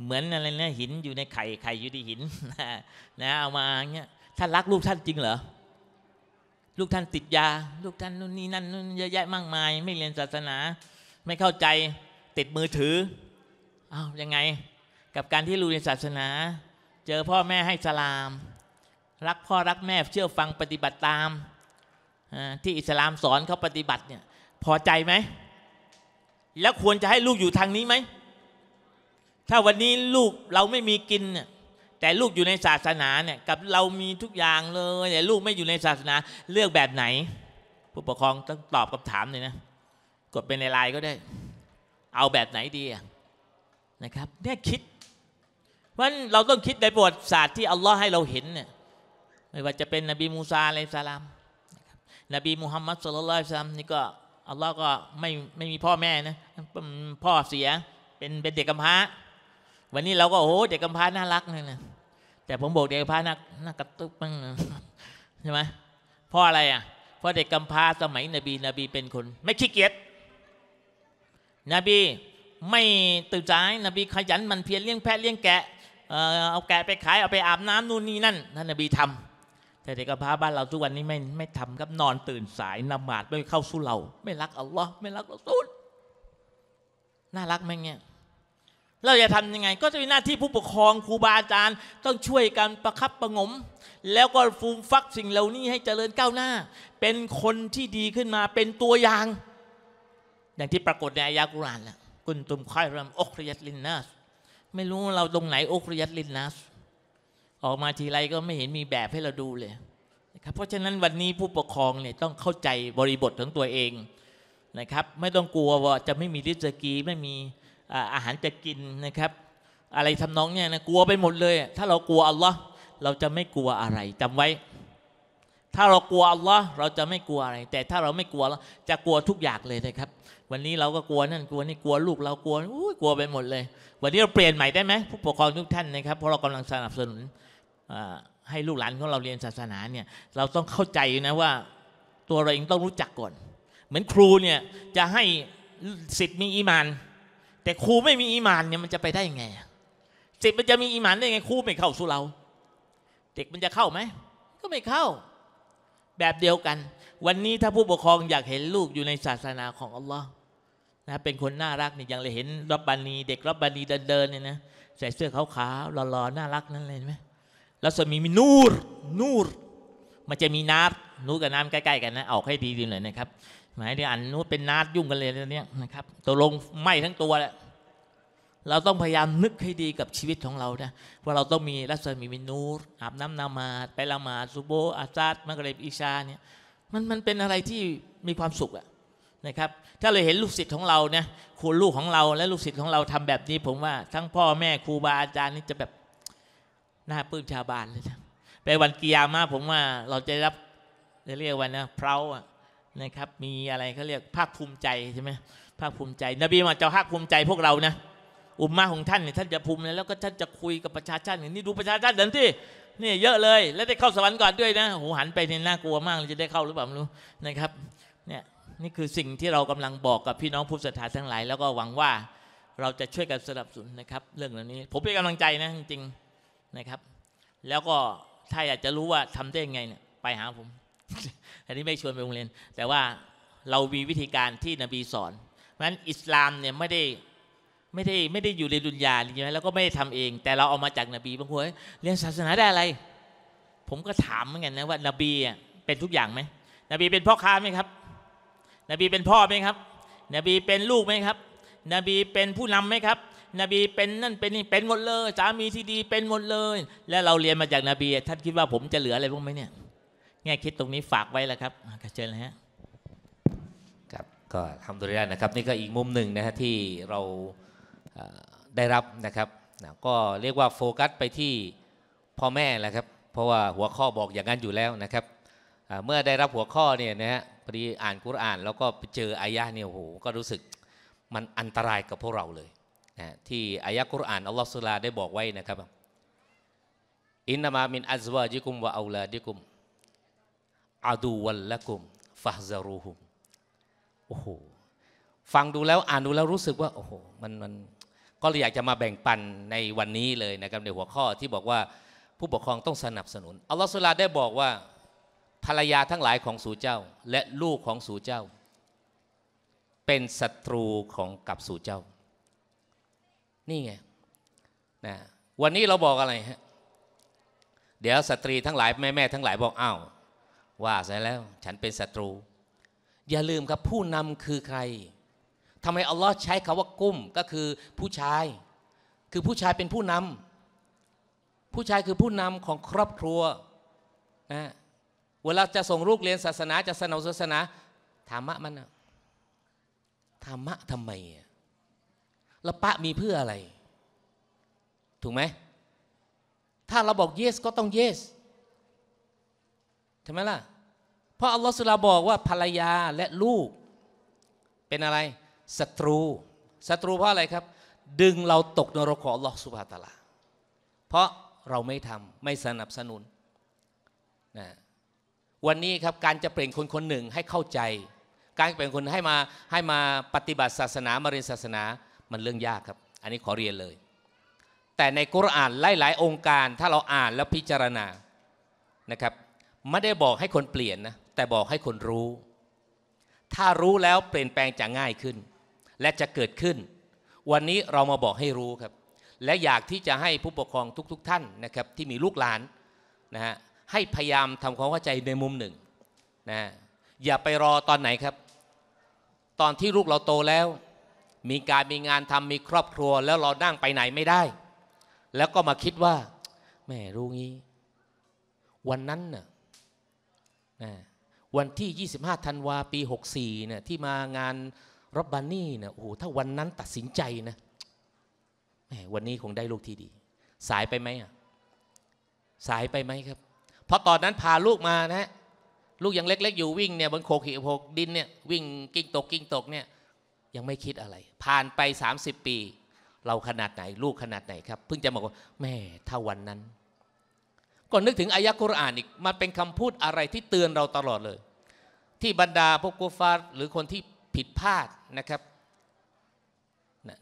เหมือนอะไรนะหินอยู่ในไข่ไข่อยู่ในหินนะเอามาเงี้ยท่านรักลูกท่านจริงเหรอลูกท่านติดยา ลูกท่านนู่นนี่นั่นนู่นเยอะแยะมากมาย ไม่เรียนศาสนา ไม่เข้าใจติดมือถืออ้าวยังไง กับการที่รู้เรียนศาสนา เจอพ่อแม่ให้สลาม รักพ่อรักแม่เชื่อฟังปฏิบัติตามที่อิสลามสอนเขาปฏิบัติเนี่ยพอใจไหมแล้วควรจะให้ลูกอยู่ทางนี้ไหมถ้าวันนี้ลูกเราไม่มีกินเนี่ยแต่ลูกอยู่ในศาสนาเนี่ยกับเรามีทุกอย่างเลยแต่ลูกไม่อยู่ในศาสนา เลือกแบบไหน ผู้ปกครองต้องตอบคำถามเลยนะกดเป็นในไลน์ก็ได้ เอาแบบไหนดีนะครับเนี่ยคิดว่าเราต้องคิดในประวัติศาสตร์ที่อัลลอฮ์ให้เราเห็นเนี่ย ไม่ว่าจะเป็นนบีมูซาอะลรยสลามนบีมุฮัมมัดสุลลัลสลามนี่ก็อัลลอฮ์ก็ไม่ไม่มีพ่อแม่นะ พ่อเสียเป็นเป็นเด็กกำพร้าวันนี้เราก็โอ้โหเด็กกำพร้าน่ารักเลยนะแต่ผมบอกเด็กกำพร้าน่ากระตุกบ้างใช่ไหมเพราะอะไรอ่ะเพราะเด็กกำพร้าสมัย นบีนบีเป็นคน ไม่ขี้เกียจนบีไม่ตื่นใจนบีขยันมันเพียรเลี้ยงแพะเลี้ยงแกะเอาแกะไปขายเอาไปอาบน้ำนู่นนี่นั่นท่านนบีทำ แต่เด็กกำพร้าบ้านเราทุกวันนี้ ไม่ไม่ทำครับนอนตื่นสายนมาดไม่เข้าสู้เราไม่รักอัลลอฮ์ไม่รักเราสุดน่ารักไหมเนี่ยเราจะทำยังไง ก็จะเป็นหน้าที่ผู้ปกครองครูบาอาจารย์ต้องช่วยกันประคับประงม แล้วก็ฟูมฟักสิ่งเหล่านี้ให้เจริญก้าวหน้า เป็นคนที่ดีขึ้นมาเป็นตัวอย่าง อย่างที่ปรากฏในอายะกุรานแหละกุนตุมค่ายรำอคริยัตลินนัสไม่รู้เราตรงไหนอคริยัตลินนัสออกมาทีไรก็ไม่เห็นมีแบบให้เราดูเลยนะครับเพราะฉะนั้นวันนี้ผู้ปกครองเนี่ยต้องเข้าใจบริบทของตัวเองนะครับ ไม่ต้องกลัวว่าจะไม่มีริสกีไม่มีอาหารจะกินนะครับ อะไรทำนองเนี่ยนะกลัวไปหมดเลยถ้าเรากลัวอัลลอฮ์เราจะไม่กลัวอะไร จำไว้ ถ้าเรากลัวอัลลอฮ์เราจะไม่กลัวอะไร แต่ถ้าเราไม่กลัวจะกลัวทุกอย่างเลยนะครับ วันนี้เราก็กลัวนั่นกลัวนี่กลัวลูกเรากลัวอุ้ยกลัวไปหมดเลย วันนี้เราเปลี่ยนใหม่ได้ไหมผู้ปกครองทุกท่านนะครับเพราะเรากำลังสนับสนุนให้ลูกหลานของเราเรียนศาสนาเนี่ยเราต้องเข้าใจนะว่า ตัวเราเองต้องรู้จักก่อน เหมือนครูเนี่ยจะให้สิทธิ์มีอิมานแต่ครูไม่มีอีมานเนี่ยมันจะไปได้ยังไงจิตมันจะมีอีมานได้ยังไงครูไม่เข้าสู่เรา เด็กมันจะเข้าไหม ก็ไม่เข้า แบบเดียวกัน วันนี้ถ้าผู้ปกครองอยากเห็นลูกอยู่ในศาสนาของอัลลอฮ์นะเป็นคนน่ารักเนี่ยยังเลยเห็นรับบานีเด็กรับบานีเดินเดินเนี่ยนะใส่เสื้อขาวๆหล่อๆน่ารักนั่นเลยไหมแล้วสมีมีนูรนูรมันจะมีน้ำนูกับน้ำใกล้ ๆกันนะออกให้ดีๆหน่อยนะครับหมายเดี๋ยอันนู้เป็นนาดยุ่งกันเลยเนี้ยนะครับตกลงไหมทั้งตัวแหละเราต้องพยายามนึกให้ดีกับชีวิตของเรานะว่าเราต้องมีรัศมีมินูรอาบน้ำนามาไปละหมาดซุโบอาซาดมะกรรบอิชาเนี่ยมันมันเป็นอะไรที่มีความสุขอะนะครับ ถ้าเราเห็นลูกศิษย์ของเราเนี่ยครูลูกของเรา และลูกศิษย์ของเราทำแบบนี้ผมว่า ทั้งพ่อแม่ครูบาอาจารย์นี่จะแบบหน้าปื้มชาบานเลยนะไปวันกิยามาผมว่าเราจะรับเรียกว่านะเพราอะนะครับมีอะไรเขาเรียกภาคภูมิใจใช่ไหมภาคภูมิใจ นบีมาจะภาคภูมิใจพวกเรานะอุมมาของท่านเนี่ยท่านจะภูมิแล้วก็ท่านจะคุยกับประชาชนนี่ดูประชาชนเดินที่นี่เยอะเลยแล้วได้เข้าสวรรค์ก่อนด้วยนะโหหันไปเนี่ยน่ากลัวมากจะได้เข้าหรือเปล่าไม่รู้นะครับเนี่ยนี่คือสิ่งที่เรากำลังบอกกับพี่น้องผู้ศรัทธาทั้งหลายแล้วก็หวังว่าเราจะช่วยกันสนับสนุนนะครับ เรื่องเหล่านี้ผมเป็นกำลังใจนะจริงๆนะครับ แล้วก็ถ้าอยากจะรู้ว่าทำได้ยังไงเนี่ยไปหาผมอันนี้ไม่ชวนไปโรงเรียน แต่ว่าเรามีวิธีการที่นบีสอนเพราะฉะนั้นอิสลามเนี่ยไม่ได้ไม่ได้ไม่ได้อยู่ในดุนยาใช่ไหมแล้วก็ไม่ได้ทำเอง แต่เราเอามาจากนบีบางคนเรียนศาสนาได้อะไร ผมก็ถามเหมือนกันนะว่านบีอ่ะเป็นทุกอย่างไหมนบีเป็นพ่อค้าไหมครับ นบีเป็นพ่อไหมครับ นบีเป็นลูกไหมครับนบีเป็นผู้นำไหมครับ นบีเป็นนั่นเป็นนี่เป็นหมดเลยสามีที่ดีเป็นหมดเลย แล้วเราเรียนมาจากนบีท่านคิดว่าผมจะเหลืออะไรบ้างไหมเนี่ยแง่คิดตรงนี้ฝากไว้แล้วครับเชิญเลยฮะครับก็ทำตัวได้นะครับนี่ก็อีกมุมหนึ่งนะฮะที่เราได้รับนะครับก็เรียกว่าโฟกัสไปที่พ่อแม่แหละครับ เพราะว่าหัวข้อบอกอย่างนั้นอยู่แล้วนะครับเมื่อได้รับหัวข้อเนี่ยนะฮะพอดีอ่านกุรอ่าน แล้วก็ไปเจออายะเนี่ยโอ้โหก็รู้สึกมันอันตรายกับพวกเราเลยนะที่อายะกุรอ่านอัลลอฮฺสุลาได้บอกไว้นะครับ อินนามามินอัลวาจิกุมวะอูลาดิกุมอาดูวันละกุมฟาซารูหุมโอ้โห ฟังดูแล้วอ่านดูแล้วรู้สึกว่าโอ้โห มันมัน ก็เลยอยากจะมาแบ่งปันในวันนี้เลยนะครับในหัวข้อที่บอกว่าผู้ปกครองต้องสนับสนุน อัลลอฮฺสุลาได้บอกว่า ภรรยาทั้งหลายของสู่เจ้า และลูกของสู่เจ้า เป็นศัตรูของกับสู่เจ้า นี่ไงนะวันนี้เราบอกอะไรฮะเดี๋ยวสตรีทั้งหลายแม่แม่ทั้งหลายบอกอ้าวว่าซะแล้ว ฉันเป็นศัตรู อย่าลืมครับผู้นำคือใครทำไมอัลลอฮ์ใช้คาว่ากุ้มก็คือผู้ชาย คือผู้ชายเป็นผู้นำผู้ชายคือผู้นำของครอบครัวนะเวลาจะส่งลูกเรียนศาสนา จะสนับศาสนาธรรมะมันธรรมะทำไมละปะมีเพื่ออะไร ถูกไหมถ้าเราบอกเยสก็ต้องเยสใช่ไหมล่ะ เพราะอัลลอฮฺสุลาบอกว่าภรรยาและลูกเป็นอะไรศัตรูศัตรูเพราะอะไรครับ ดึงเราตกนรกของอัลลอฮฺสุบฮาตาลา เพราะเราไม่ทำไม่สนับสนุนนะวันนี้ครับการจะเปลี่ยนคนคนหนึ่งให้เข้าใจ การเปลี่ยนคนให้มาให้มาปฏิบัติศาสนามาเรียนศาสนามันเรื่องยากครับ อันนี้ขอเรียนเลย แต่ในกุรอานหลาย ๆ องค์การถ้าเราอ่านแล้วพิจารณานะครับไม่ได้บอกให้คนเปลี่ยนนะแต่บอกให้คนรู้ ถ้ารู้แล้วเปลี่ยนแปลงจะง่ายขึ้น และจะเกิดขึ้น วันนี้เรามาบอกให้รู้ครับ และอยากที่จะให้ผู้ปกครองทุกๆทท่านนะครับ ที่มีลูกหลานนะฮะให้พยายามทำความเข้าใจในมุมหนึ่งนะอย่าไปรอตอนไหนครับ ตอนที่ลูกเราโตแล้ว มีการมีงานทำมีครอบครัวแล้วเรานั่งไปไหนไม่ได้ แล้วก็มาคิดว่า แม่รู้งี้วันนั้นน่ะวันที่ 25ธันวาปี 64เนี่ย ที่มางานรบบานี่เนี่ยโอ้โหถ้าวันนั้นตัดสินใจนะแหมวันนี้คงได้ลูกที่ดี สายไปไหมอ่ะสายไปไหมครับ เพราะตอนนั้นพาลูกมานะ ลูกยังเล็กๆ อยู่วิ่งเนี่ยบนโคกหิโคกดินเนี่ยวิ่งกิ้งตกกิ้ง ตกเนี่ย ยังไม่คิดอะไร ผ่านไป 30 ปี เราขนาดไหน ลูกขนาดไหนครับ เพิ่งจะบอกว่าแม่ถ้าวันนั้นก็นึกถึงอายะคุรอานอีก มันเป็นคำพูดอะไรที่เตือนเราตลอดเลย ที่บรรดาพวกกูฟารหรือคนที่ผิดพลาดนะครับ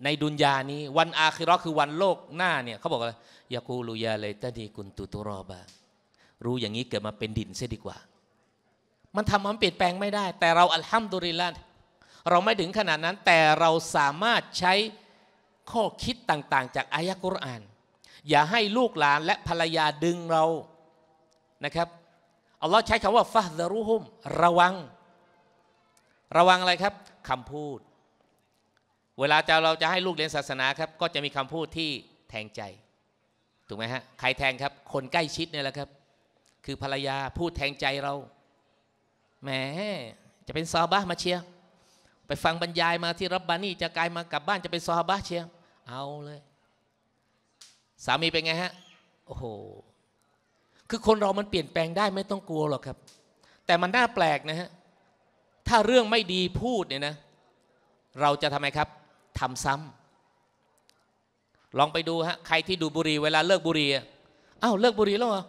ในดุนยานี้วันอาคิรอคือวันโลกหน้าเนี่ย เขาบอกว่ายากูลุยาเลยตาดีกุนตุตุรอบารู้อย่างนี้เกิดมาเป็นดินเสียดีกว่า มันทำมันเปลี่ยนแปลงไม่ได้ แต่เราอัลฮัมดุริลละเราไม่ถึงขนาดนั้นแต่เราสามารถใช้ข้อคิดต่างๆ จากอายะกุรอานอย่าให้ลูกหลานและภรรยาดึงเรานะครับอัลลอฮ์ใช้คำว่าฟาซรุฮุมระวัง ระวังอะไรครับคำพูด เวลาจะเราจะให้ลูกเรียนศาสนาครับ ก็จะมีคำพูดที่แทงใจถูกไหมฮะใครแทงครับ คนใกล้ชิดเนี่ยแหละครับ คือภรรยาพูดแทงใจเราแหมจะเป็นซาบะมาเชียไปฟังบรรยายมาที่รับบานี่ จะกลายมากลับบ้านจะเป็นซาบะเชียเอาเลยสามีเป็นไงฮะโอ้โหคือคนเรามันเปลี่ยนแปลงได้ไม่ต้องกลัวหรอกครับ แต่มันน่าแปลกนะฮะ ถ้าเรื่องไม่ดีพูดเนี่ยนะ เราจะทำไมครับทำซ้ำลองไปดูฮะใครที่ดูบุรีเวลาเลิกบุรีอ้าวเลิกบุรีแล้วเหรอ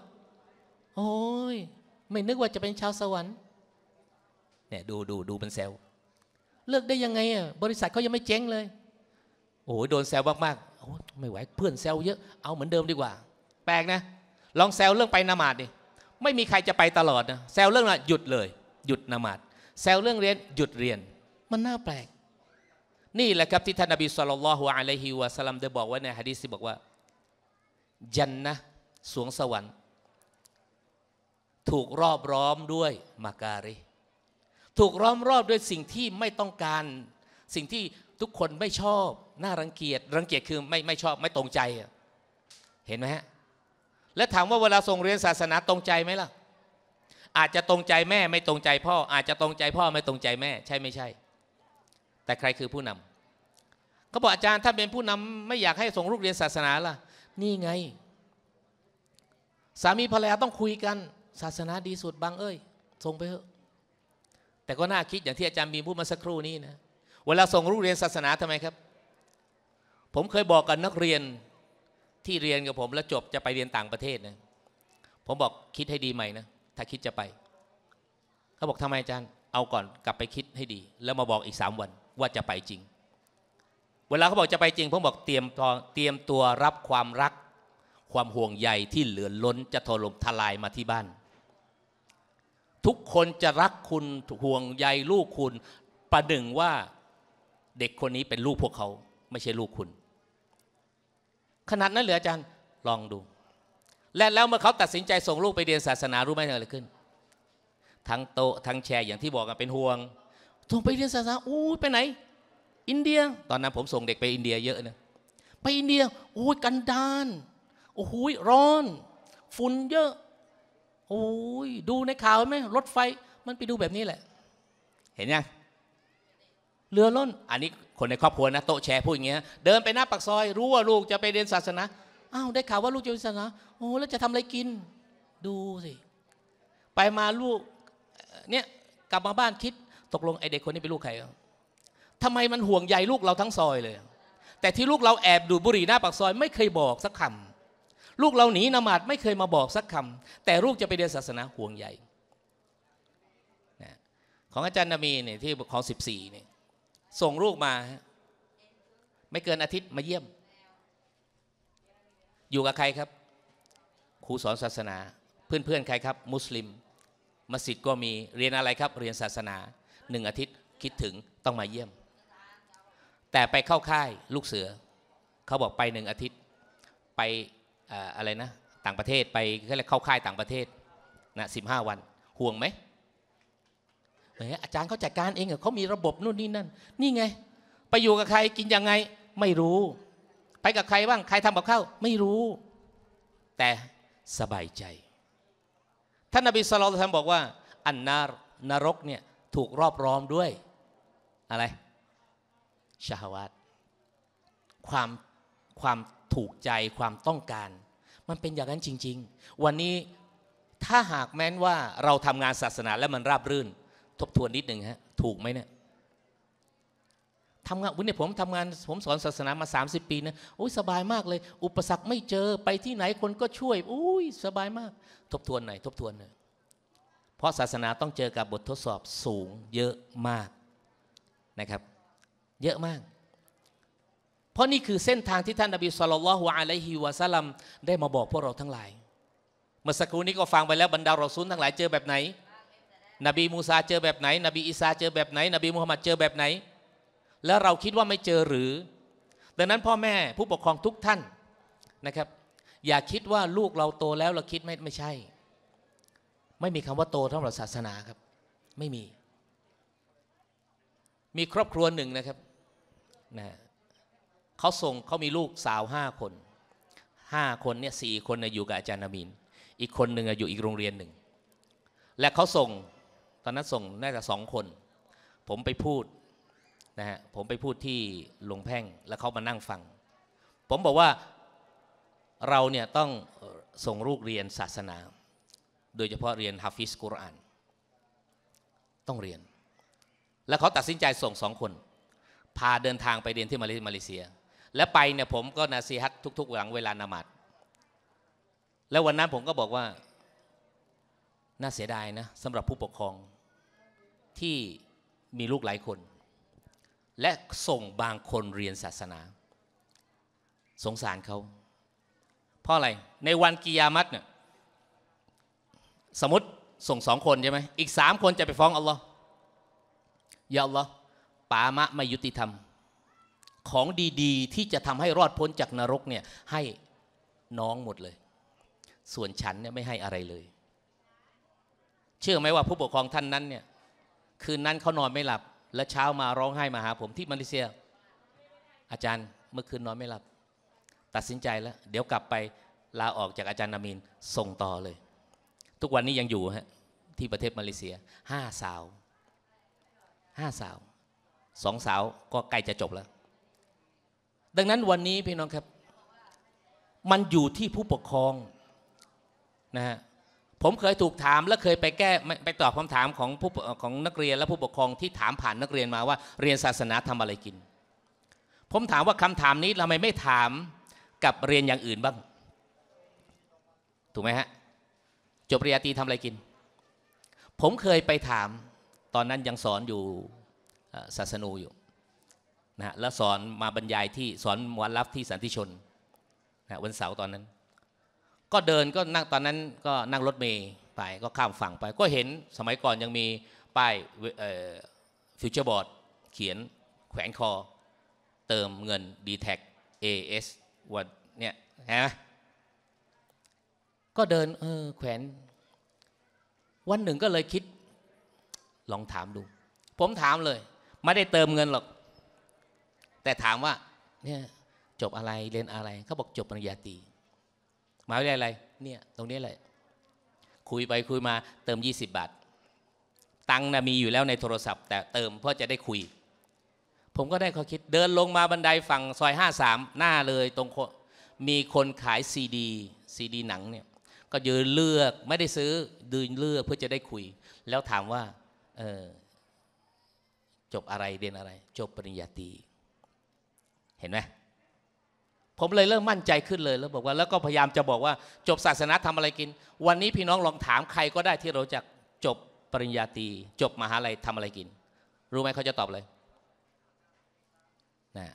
โอ้ย ไม่นึกว่าจะเป็นชาวสวรรค์เนี่ยดูดูดูเป็นเซลเลิกได้ยังไงอ่ะบริษัทเขายังไม่เจ๊งเลย โอ้โหโดนแซวมากๆไม่ไหวเพื่อนแซวเยอะเอาเหมือนเดิมดีกว่า แปลกนะ ลองแซวเรื่องไปนมาดดิไม่มีใครจะไปตลอดนะแซวเรื่องอะไรหยุดเลย หยุดนมาดแซวเรื่องเรียนหยุดเรียน มันน่าแปลก นี่แหละครับ ที่ท่านนบีสุลต่านลฮุอะลัยฮิวะสลัมได้บอกไว้ในฮะดีษบอกว่ายันนะสวงสวรรค์ ถูกรอบร้อมด้วยมาการิถูกร้อมรอบด้วยสิ่งที่ไม่ต้องการสิ่งที่ทุกคนไม่ชอบน่ารังเกียจรังเกียจคือไม่ไม่ชอบไม่ตรงใจเห็นไหมฮะและถามว่าเวลาส่งเรียนศาสนาตรงใจไหมล่ะอาจจะตรงใจแม่ไม่ตรงใจ พ่อ อาจจะตรงใจพ่อไม่ตรงใจแม่ ใช่ไม่ใช่ แต่ใครคือผู้นำขาบอกอาจารย์ถ้าเป็นผู้นำไม่อยากให้ส่งลูกเรียนศาสนาล่ะ นี่ไง สามีภรรยาต้องคุยกัน ศาสนาดีสุดบาง เอ้ยส่งไปเถอะแต่ก็น่าคิดอย่างที่อาจารย์มีพูดมาสักครู่นี้นะเวลาส่งลูกเรียนศาสนาทำไมครับผมเคยบอกกับนักเรียนที่เรียนกับผมแล้วจบจะไปเรียนต่างประเทศนะผมบอกคิดให้ดีใหม่นะถ้าคิดจะไป เขาบอกทำไมอาจารย์เอาก่อนกลับไปคิดให้ดี แล้วมาบอกอีกสามวันว่าจะไปจริง เวลาเขาบอกจะไปจริง ผมบอกเตรียมตัวเตรียมตัวรับความรักความห่วงใยที่เหลือล้นจะถล่มทลายมาที่บ้าน ทุกคนจะรักคุณห่วงใยลูกคุณ ประดึงว่าเด็กคนนี้เป็นลูกพวกเขา ไม่ใช่ลูกคุณขนาดนั้นเหลืออาจารย์ลองดู และแล้วเมื่อเขาตัดสินใจส่งลูกไปเรียนศาสนารู้ไหมอะไรขึ้น ทั้งโตทั้งแชร์อย่างที่บอกกันเป็นห่วงส่งไปเรียนศาสนาอู้ไปไหน อินเดียตอนนั้นผมส่งเด็กไปอินเดียเยอะนะไปอินเดียอู้กันดานโอ้โหร้อน ฝุ่นเยอะโอ้ยดูในข่าวไหม รถไฟมันไปดูแบบนี้แหละ เห็นยังเรือล่นอันนี้คนในครอบครัวนะโต๊ะแชร์พูดอย่างเงี้ยเดินไปหน้าปากซอยรู้ว่าลูกจะไปเรียนศาสนาอ้าวได้ข่าวว่าลูกจะเรียนศาสนาโอ้แล้วจะทำอะไรกินดูสิไปมาลูกเนี่ยกลับมาบ้านคิด ตกลงไอเด็กคนนี้เป็นลูกใคร ทำไมมันห่วงใยลูกเราทั้งซอยเลย แต่ที่ลูกเราแอบดูบุหรี่หน้าปากซอยไม่เคยบอกสักคำลูกเราหนีนมาดไม่เคยมาบอกสักคำแต่ลูกจะไปเรียนศาสนาห่วงใยของอาจารย์นามีเนี่ยที่ของ14เนี่ยส่งลูกมาไม่เกินอาทิตย์มาเยี่ยม อยู่กับใครครับ ครูสอนศาสนา เพื่อนๆใครครับมุสลิมมัสยิดก็มีเรียนอะไรครับ เรียนศาสนาหนึ่งอาทิตย์คิดถึงต้องมาเยี่ยม แต่ไปเข้าค่ายลูกเสือ เขาบอกไปหนึ่งอาทิตย์ไปอะไรนะต่างประเทศไปเขาเรียกเข้าค่ายต่างประเทศนะสิบห้าวันห่วงไหมหมอาจารย์เขาจัดการเองเขามีระบบนู่นนี่นั่น นี่ไง ไปอยู่กับใครกินยังไง ไม่รู้ ไปกับใครบ้างใครทำกับข้าวไม่รู้ แต่สบายใจ ท่านนบีสุลต่านบอกว่า อันนารนรกเนี่ยถูกรอบร้อมด้วยอะไรชาวัดความ ความถูกใจ ความต้องการ มันเป็นอย่างนั้นจริง ๆ วันนี้ถ้าหากแม้นว่าเราทำงานศาสนาและมันราบรื่นทบทวนนิดหนึ่งฮะถูกไหมเนี่ยทำงานวันนี้ผมทำงานผมสอนศาสนามา 30 ปีนะโอ้ยสบายมากเลย อุปสรรคไม่เจอไปที่ไหนคนก็ช่วยอุ้ยสบายมาก ทบทวนหน่อยทบทวนหน่อยเพราะศาสนาต้องเจอกับบททดสอบสูงเยอะมากนะครับ เยอะมาก เพราะนี่คือเส้นทางที่ท่านนบีสุลต่านละฮ์อะลัยฮิวะซัลลัมได้มาบอกพวกเราทั้งหลาย เมื่อสักครู่นี้ก็ฟังไปแล้วบรรดาเราซุนทั้งหลาย เจอแบบไหนนบีมูซาเจอแบบไหนนบีอิสาเจอแบบไหน นบีมูฮัมหมัดเจอแบบไหน แล้วเราคิดว่าไม่เจอหรือ ดังนั้นพ่อแม่ผู้ปกครองทุกท่านนะครับ อย่าคิดว่าลูกเราโตแล้วเราคิดไม่ไม่ใช่ ไม่มีคำว่าโตเท่ารับศาสนาครับไม่มี มีครอบครัวหนึ่งนะครับนะเขาส่งเขามีลูกสาวห้าคนห้าคนเนี่ยสี่คนอยู่กับอาจารย์นามิน อีกคนหนึ่งอยู่อีกโรงเรียนหนึ่งและเขาส่งตอนนั้นส่งน่าจะสองคน ผมไปพูดนะฮะผมไปพูดที่หลวงแพ่งแล้วเขามานั่งฟัง ผมบอกว่าเราเนี่ยต้องส่ง ลูกเรียนศาสนา โดยเฉพาะเรียนฮัฟิสกุรอาน ต้องเรียน แล้วเขาตัดสินใจส่งสองคน พาเดินทางไปเรียนที่มาเลเซีย และไปเนี่ยผมก็นาซีฮัตทุกๆหลังเวลานามัดแล้ววันนั้นผมก็บอกว่าน่าเสียดายนะสำหรับผู้ปกครองที่มีลูกหลายคน และส่งบางคนเรียนศาสนา สงสารเขาเพราะอะไรในวันกิยามัตเนี่ยสมมติส่งสองคนใช่ไหมอีกสามคนจะไปฟ้องอัลลอฮ์ยาอัลลอฮ์ปามะไม่ยุติธรรม ของดีๆ ที่จะทำให้รอดพ้นจากนรกเนี่ยให้น้องหมดเลย ส่วนฉันเนี่ยไม่ให้อะไรเลย เชื่อไหมว่าผู้ปกครองท่านนั้นเนี่ยคืนนั้นเขานอนไม่หลับ และเช้ามาร้องไห้มาหาผมที่มาเลเซีย อาจารย์เมื่อคืนนอนไม่หลับ ตัดสินใจแล้ว เดี๋ยวกลับไปลาออกจากอาจารย์นามินส่งต่อเลย ทุกวันนี้ยังอยู่ฮะที่ประเทศมาเลเซียห้าสาวห้าสาวสองสาวก็ใกล้จะจบแล้ว ดังนั้นวันนี้พี่น้องครับ มันอยู่ที่ผู้ปกครอง นะฮะผมเคยถูกถาม และเคยไปแก้ไปตอบคำถามของผู้ของนักเรียนและผู้ปกครองที่ถามผ่านนักเรียนมาว่าเรียนศาสนาทำอะไรกิน ผมถามว่าคำถามนี้เราไม่ไม่ถามกับเรียนอย่างอื่นบ้าง ถูกไหมฮะจบปริญญาตรีทำอะไรกิน ผมเคยไปถามตอนนั้นยังสอนอยู่ศาสนูอยู่นะฮะแล้วสอนมาบรรยายที่สอนวันรับที่สันติชนนะวันเสาร์ตอนนั้นก็เดินก็นั่งตอนนั้นก็นั่งรถเมย์ไปก็ข้ามฝั่งไป ก็เห็นสมัยก่อนยังมีป้ายฟิวเจอร์บอร์ดเขียนแขวนคอ เติมเงิน d t แท็ก AS วันเนี่ยฮะก็เดินเออแขวน วันหนึ่งก็เลยคิดลองถามดู ผมถามเลย ไม่ได้เติมเงินหรอกแต่ถามว่าเนี่ยจบอะไรเรียนอะไรเขาบอกจบปริญญาตรีหมายถลงอะไร เนี่ย ตรงนี้แหละคุยไปคุยมาเติม 20 บาท ตังนะมีอยู่แล้วในโทรศัพท์ แต่เติมเพื่อจะได้คุย ผมก็ได้ข้อคิดเดินลงมาบันไดฝั่งซอย 53 หน้าเลยตรงมีคนขายซีดีซีดีหนังเนี่ย ก็ยืนเลือกไม่ได้ซื้อดืนเลือกเพื่อจะได้คุย แล้วถามว่าเออจบอะไร เรียนอะไร จบปริญญาตรีเห็นไหมผมเลยเริ่มมั่นใจขึ้นเลยแล้วบอกว่าแล้วก็พยายามจะบอกว่า จบศาสนาทำอะไรกิน วันนี้พี่น้องลองถามใครก็ได้ที่รู้จักจบปริญญาตรีจบมหาลัยทำอะไรกิน รู้ไหมเขาจะตอบเลยนะ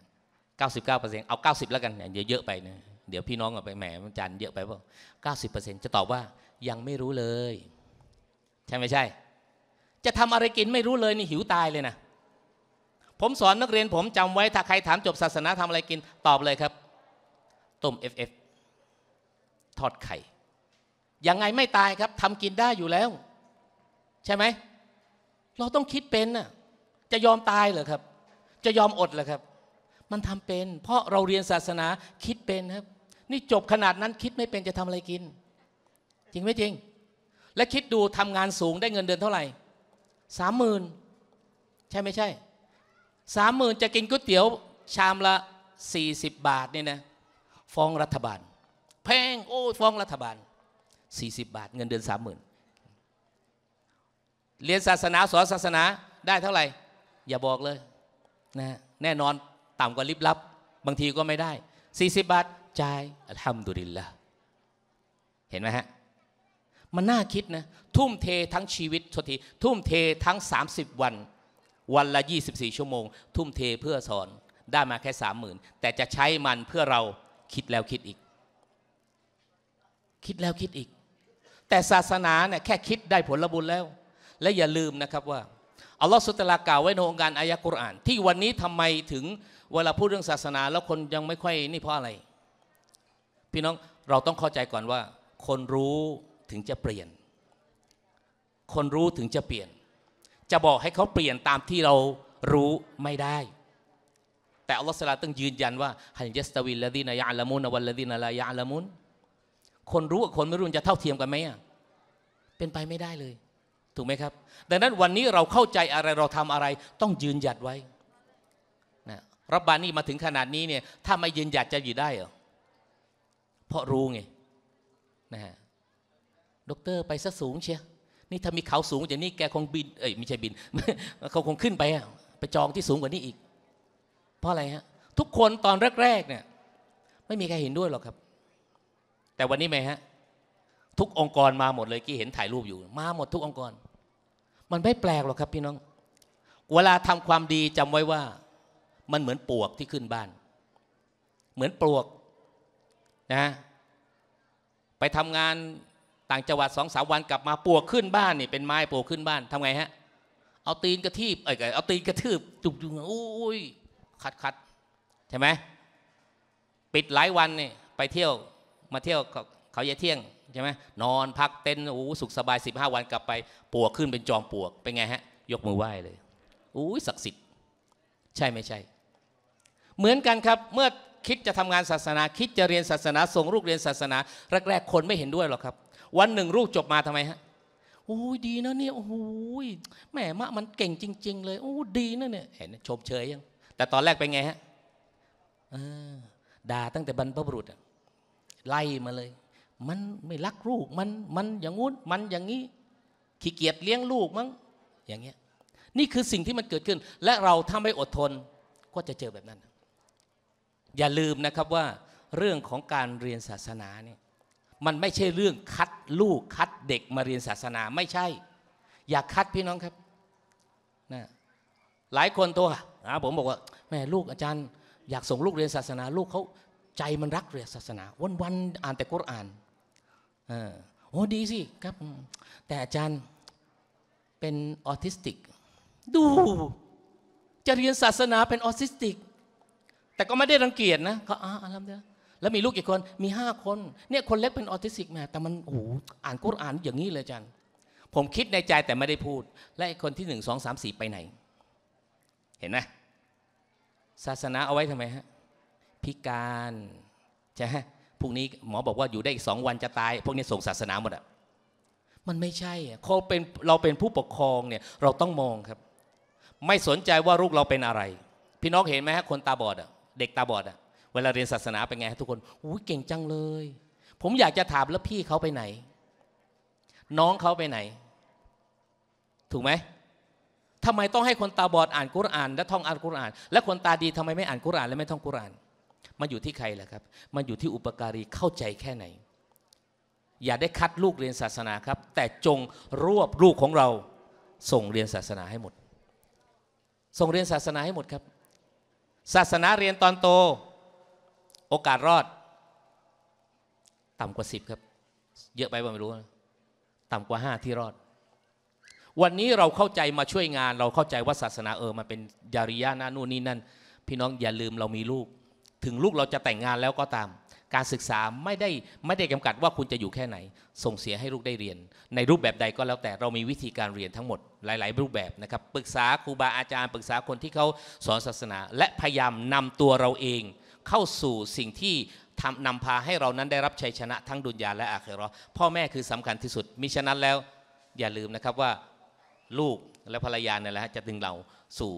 99%เอา90แล้วกันเดี๋ยวเยอะไปนะเดี๋ยวพี่น้องเอาไปแหมาจาจยนเยอะไปเปล่า90%จะตอบว่ายังไม่รู้เลยใช่ไม่ใช่ จะทำอะไรกินไม่รู้เลยนี่หิวตายเลยนะผมสอนนักเรียนผมจำไว้ถ้าใครถามจบศาสนาทำอะไรกินตอบเลยครับต้ม FF ทอดไข่ยังไงไม่ตายครับทำกินได้อยู่แล้ว ใช่ไหม เราต้องคิดเป็นนะจะยอมตาย เหรอครับ จะยอมอดเหรอครับ มันทำเป็น เพราะเราเรียนศาสนาคิดเป็นครับนี่จบขนาดนั้นคิดไม่เป็นจะทำอะไรกิน จริงไหมจริง และคิดดูทำงานสูงได้เงินเดือนเท่าไหร่สามหมื่นใช่ไม่ใช่สามหมื่นจะกินก๋วยเตี๋ยว ชามละ 40 บาทเนี่ยนะฟ้องรัฐบาล แพง โอ้ฟ้องรัฐบาล 40 บาทเงินเดือน30,000เรียนศาสนาสอนศาสนาได้เท่าไหร่ อย่าบอกเลยนะแน่นอน ต่ำกว่าลิบลับ บางทีก็ไม่ได้ 40 บาทจ่ายอัลฮัมดุลิลละเห็นไหมฮะ มันน่าคิดนะ ทุ่มเททั้งชีวิตททีทุ่มเททั้ง 30 วัน วันละ 24 ชั่วโมง ทุ่มเทเพื่อสอนได้มาแค่สามหมื่นแต่จะใช้มันเพื่อเราคิดแล้วคิดอีก คิดแล้วคิดอีก แต่ศาสนาเนี่ยแค่คิดได้ผลบุญแล้ว และอย่าลืมนะครับว่าอัลลอฮฺสุตลากล่าวไว้ในองค์การอายะกุรอานที่วันนี้ทำไมถึงเวลาพูดเรื่องศาสนาแล้วคนยังไม่ค่อยนี่เพราะอะไร พี่น้องเราต้องเข้าใจก่อนว่า คนรู้ถึงจะเปลี่ยน คนรู้ถึงจะเปลี่ยน จะบอกให้เขาเปลี่ยนตามที่เรารู้ไม่ได้แต่อัลลอฮฺสลาต้องยืนยันว่าฮันยัสตาวิลละดีนายาละมุนวัลละดีนาลายาละมุนคนรู้กับคนไม่รู้จะเท่าเทียมกันไหมอ่ะเป็นไปไม่ได้เลย ถูกไหมครับดังนั้นวันนี้เราเข้าใจอะไรเราทำอะไร ต้องยืนหยัดไว้นะรับบานี่มาถึงขนาดนี้เนี่ยถ้าไม่ยืนหยัดจะอยู่ได้เหรอเพราะรู้ไงนะฮะดรไปซะสูงเชียนี่ถ้ามีเขาสูงอย่างนี้แกคงบินเอ้ยไม่ใช่บินเขาคงขึ้นไปอ่ะไปจองที่สูงกว่านี้อีกเพราะอะไรฮะ ทุกคนตอนแรกๆเนี่ยไม่มีใครเห็นด้วยหรอกครับ แต่วันนี้ไหมฮะทุกองค์กรมาหมดเลยกี่เห็นถ่ายรูปอยู่มาหมดทุกองค์กร มันไม่แปลกหรอกครับพี่น้อง เวลาทำความดีจำไว้ว่า มันเหมือนปลวกที่ขึ้นบ้าน เหมือนปลวกนะ ไปทำงานต่างจังหวัดสองสาวันกลับมาปลวกขึ้นบ้าน นี่เป็นไม้ปลวกขึ้นบ้านทำไงฮะเอาตีนกระทีบเอ้ยเอาตีนกระทืบจุกจุกโอ้ยคัดคัดใช่ไหมปิดหลายวันนี่ไปเที่ยวมาเที่ยวเขาเยเที่ยงใช่ไหมนอนพักเต้นโอ้สุขสบาย 15 วันกลับไปปวกขึ้นเป็นจอมปวกเป็นไงฮะยกมือไหว้เลยอู้ศักดิ์สิทธิ์ ใช่ไม่ใช่ เหมือนกันครับเมื่อคิดจะทำงานศาสนา คิดจะเรียนศาสนาส่งลูกเรียนศาสนาแรกๆคนไม่เห็นด้วยหรอกครับ วันหนึ่งลูกจบมาทำไมฮะโอ้ยดีนะเนี่ยโอ้ยแม่มะมันเก่งจริง ๆ เลยโอ้ดีนะเนี่ย เห็นชมเชยยังแต่ตอนแรกเป็นไงฮะด่าตั้งแต่บรรพบุรุษ ไล่มาเลย มันไม่รักลูก มัน มันอย่างงู้นมันอย่างนี้ ขี้เกียจเลี้ยงลูกมั้ง อย่างเงี้ย นี่คือสิ่งที่มันเกิดขึ้น และเราถ้าไม่อดทน ก็จะเจอแบบนั้น อย่าลืมนะครับว่า เรื่องของการเรียนศาสนาเนี่ย มันไม่ใช่เรื่องคัดลูกคัดเด็กมาเรียนศาสนาไม่ใช่ อย่าคัดพี่น้องครับนะหลายคนตัวนะผมบอกว่าแม่ลูกอาจารย์อยากส่งลูกเรียนศาสนา ลูกเขาใจมันรักเรียนศาสนา วันวันอ่านแต่กุรอานเออโอ้ดีสิครับ แต่อาจารย์เป็นออทิสติก ดู จะเรียนศาสนาเป็นออทิสติก แต่ก็ไม่ได้รังเกียจนะเขาอ่านแล้วเด้อแล้วมีลูกกี่คนมีห้าคนเนี่ยคนเล็กเป็นออทิสติกแม่แต่มันโอ้อ่านกุรอานอย่างนี้เลยอาจารย์ ผมคิดในใจแต่ไม่ได้พูด และคนที่หนึ่งสองสามสี่ไปไหนเห็นไหมศาสนาเอาไว้ทำไมฮะพิการใช่ไหมพวกนี้หมอบอกว่าอยู่ได้อีกสองวันจะตาย พวกนี้ส่งศาสนาหมดอ่ะมันไม่ใช่เขาเป็นเราเป็นผู้ปกครองเนี่ย เราต้องมองครับ ไม่สนใจว่าลูกเราเป็นอะไร พี่น้องเห็นไหมฮะคนตาบอดอ่ะเด็กตาบอดอ่ะเวลาเรียนศาสนาเป็นไงทุกคนอุ้ยเก่งจังเลย ผมอยากจะถามแล้วพี่เขาไปไหน น้องเขาไปไหน ถูกไหมทำไมต้องให้คนตาบอดอ่านกุรอานและท่องอ่านกุรอานและคนตาดีทำไมไม่อ่านกุรอานและไม่ท่องกุรอานมันอยู่ที่ใครล่ะครับมันอยู่ที่อุปการีเข้าใจแค่ไหน อย่าได้คัดลูกเรียนศาสนาครับ แต่จงรวบลูกของเราส่งเรียนศาสนาให้หมด ส่งเรียนศาสนาให้หมดครับ ศาสนาเรียนตอนโตโอกาสรอดต่ำกว่าสิบครับเยอะไปบ่ไม่รู้ ต่ำกว่าห้าที่รอดวันนี้เราเข้าใจมาช่วยงานเราเข้าใจว่าศาสนาเออมันเป็นยาริยานานู่นนี่นั่นพี่น้องอย่าลืมเรามีลูก ถึงลูกเราจะแต่งงานแล้วก็ตาม การศึกษาไม่ได้ไม่ได้จำกัดว่าคุณจะอยู่แค่ไหน ส่งเสียให้ลูกได้เรียน ในรูปแบบใดก็แล้วแต่เรามีวิธีการเรียนทั้งหมดหลายๆ รูปแบบนะครับ ปรึกษาครูบาอาจารย์ปรึกษาคนที่เขาสอนศาสนา และพยายามนำตัวเราเอง เข้าสู่สิ่งที่ทำนำพาให้เรานั้นได้รับชัยชนะทั้งดุนยาและอาเคราพ่อแม่คือสำคัญที่สุดมิฉะนั้นแล้วอย่าลืมนะครับว่าลูก และภรรยาเนี่ยแหละจะดึงเราสู่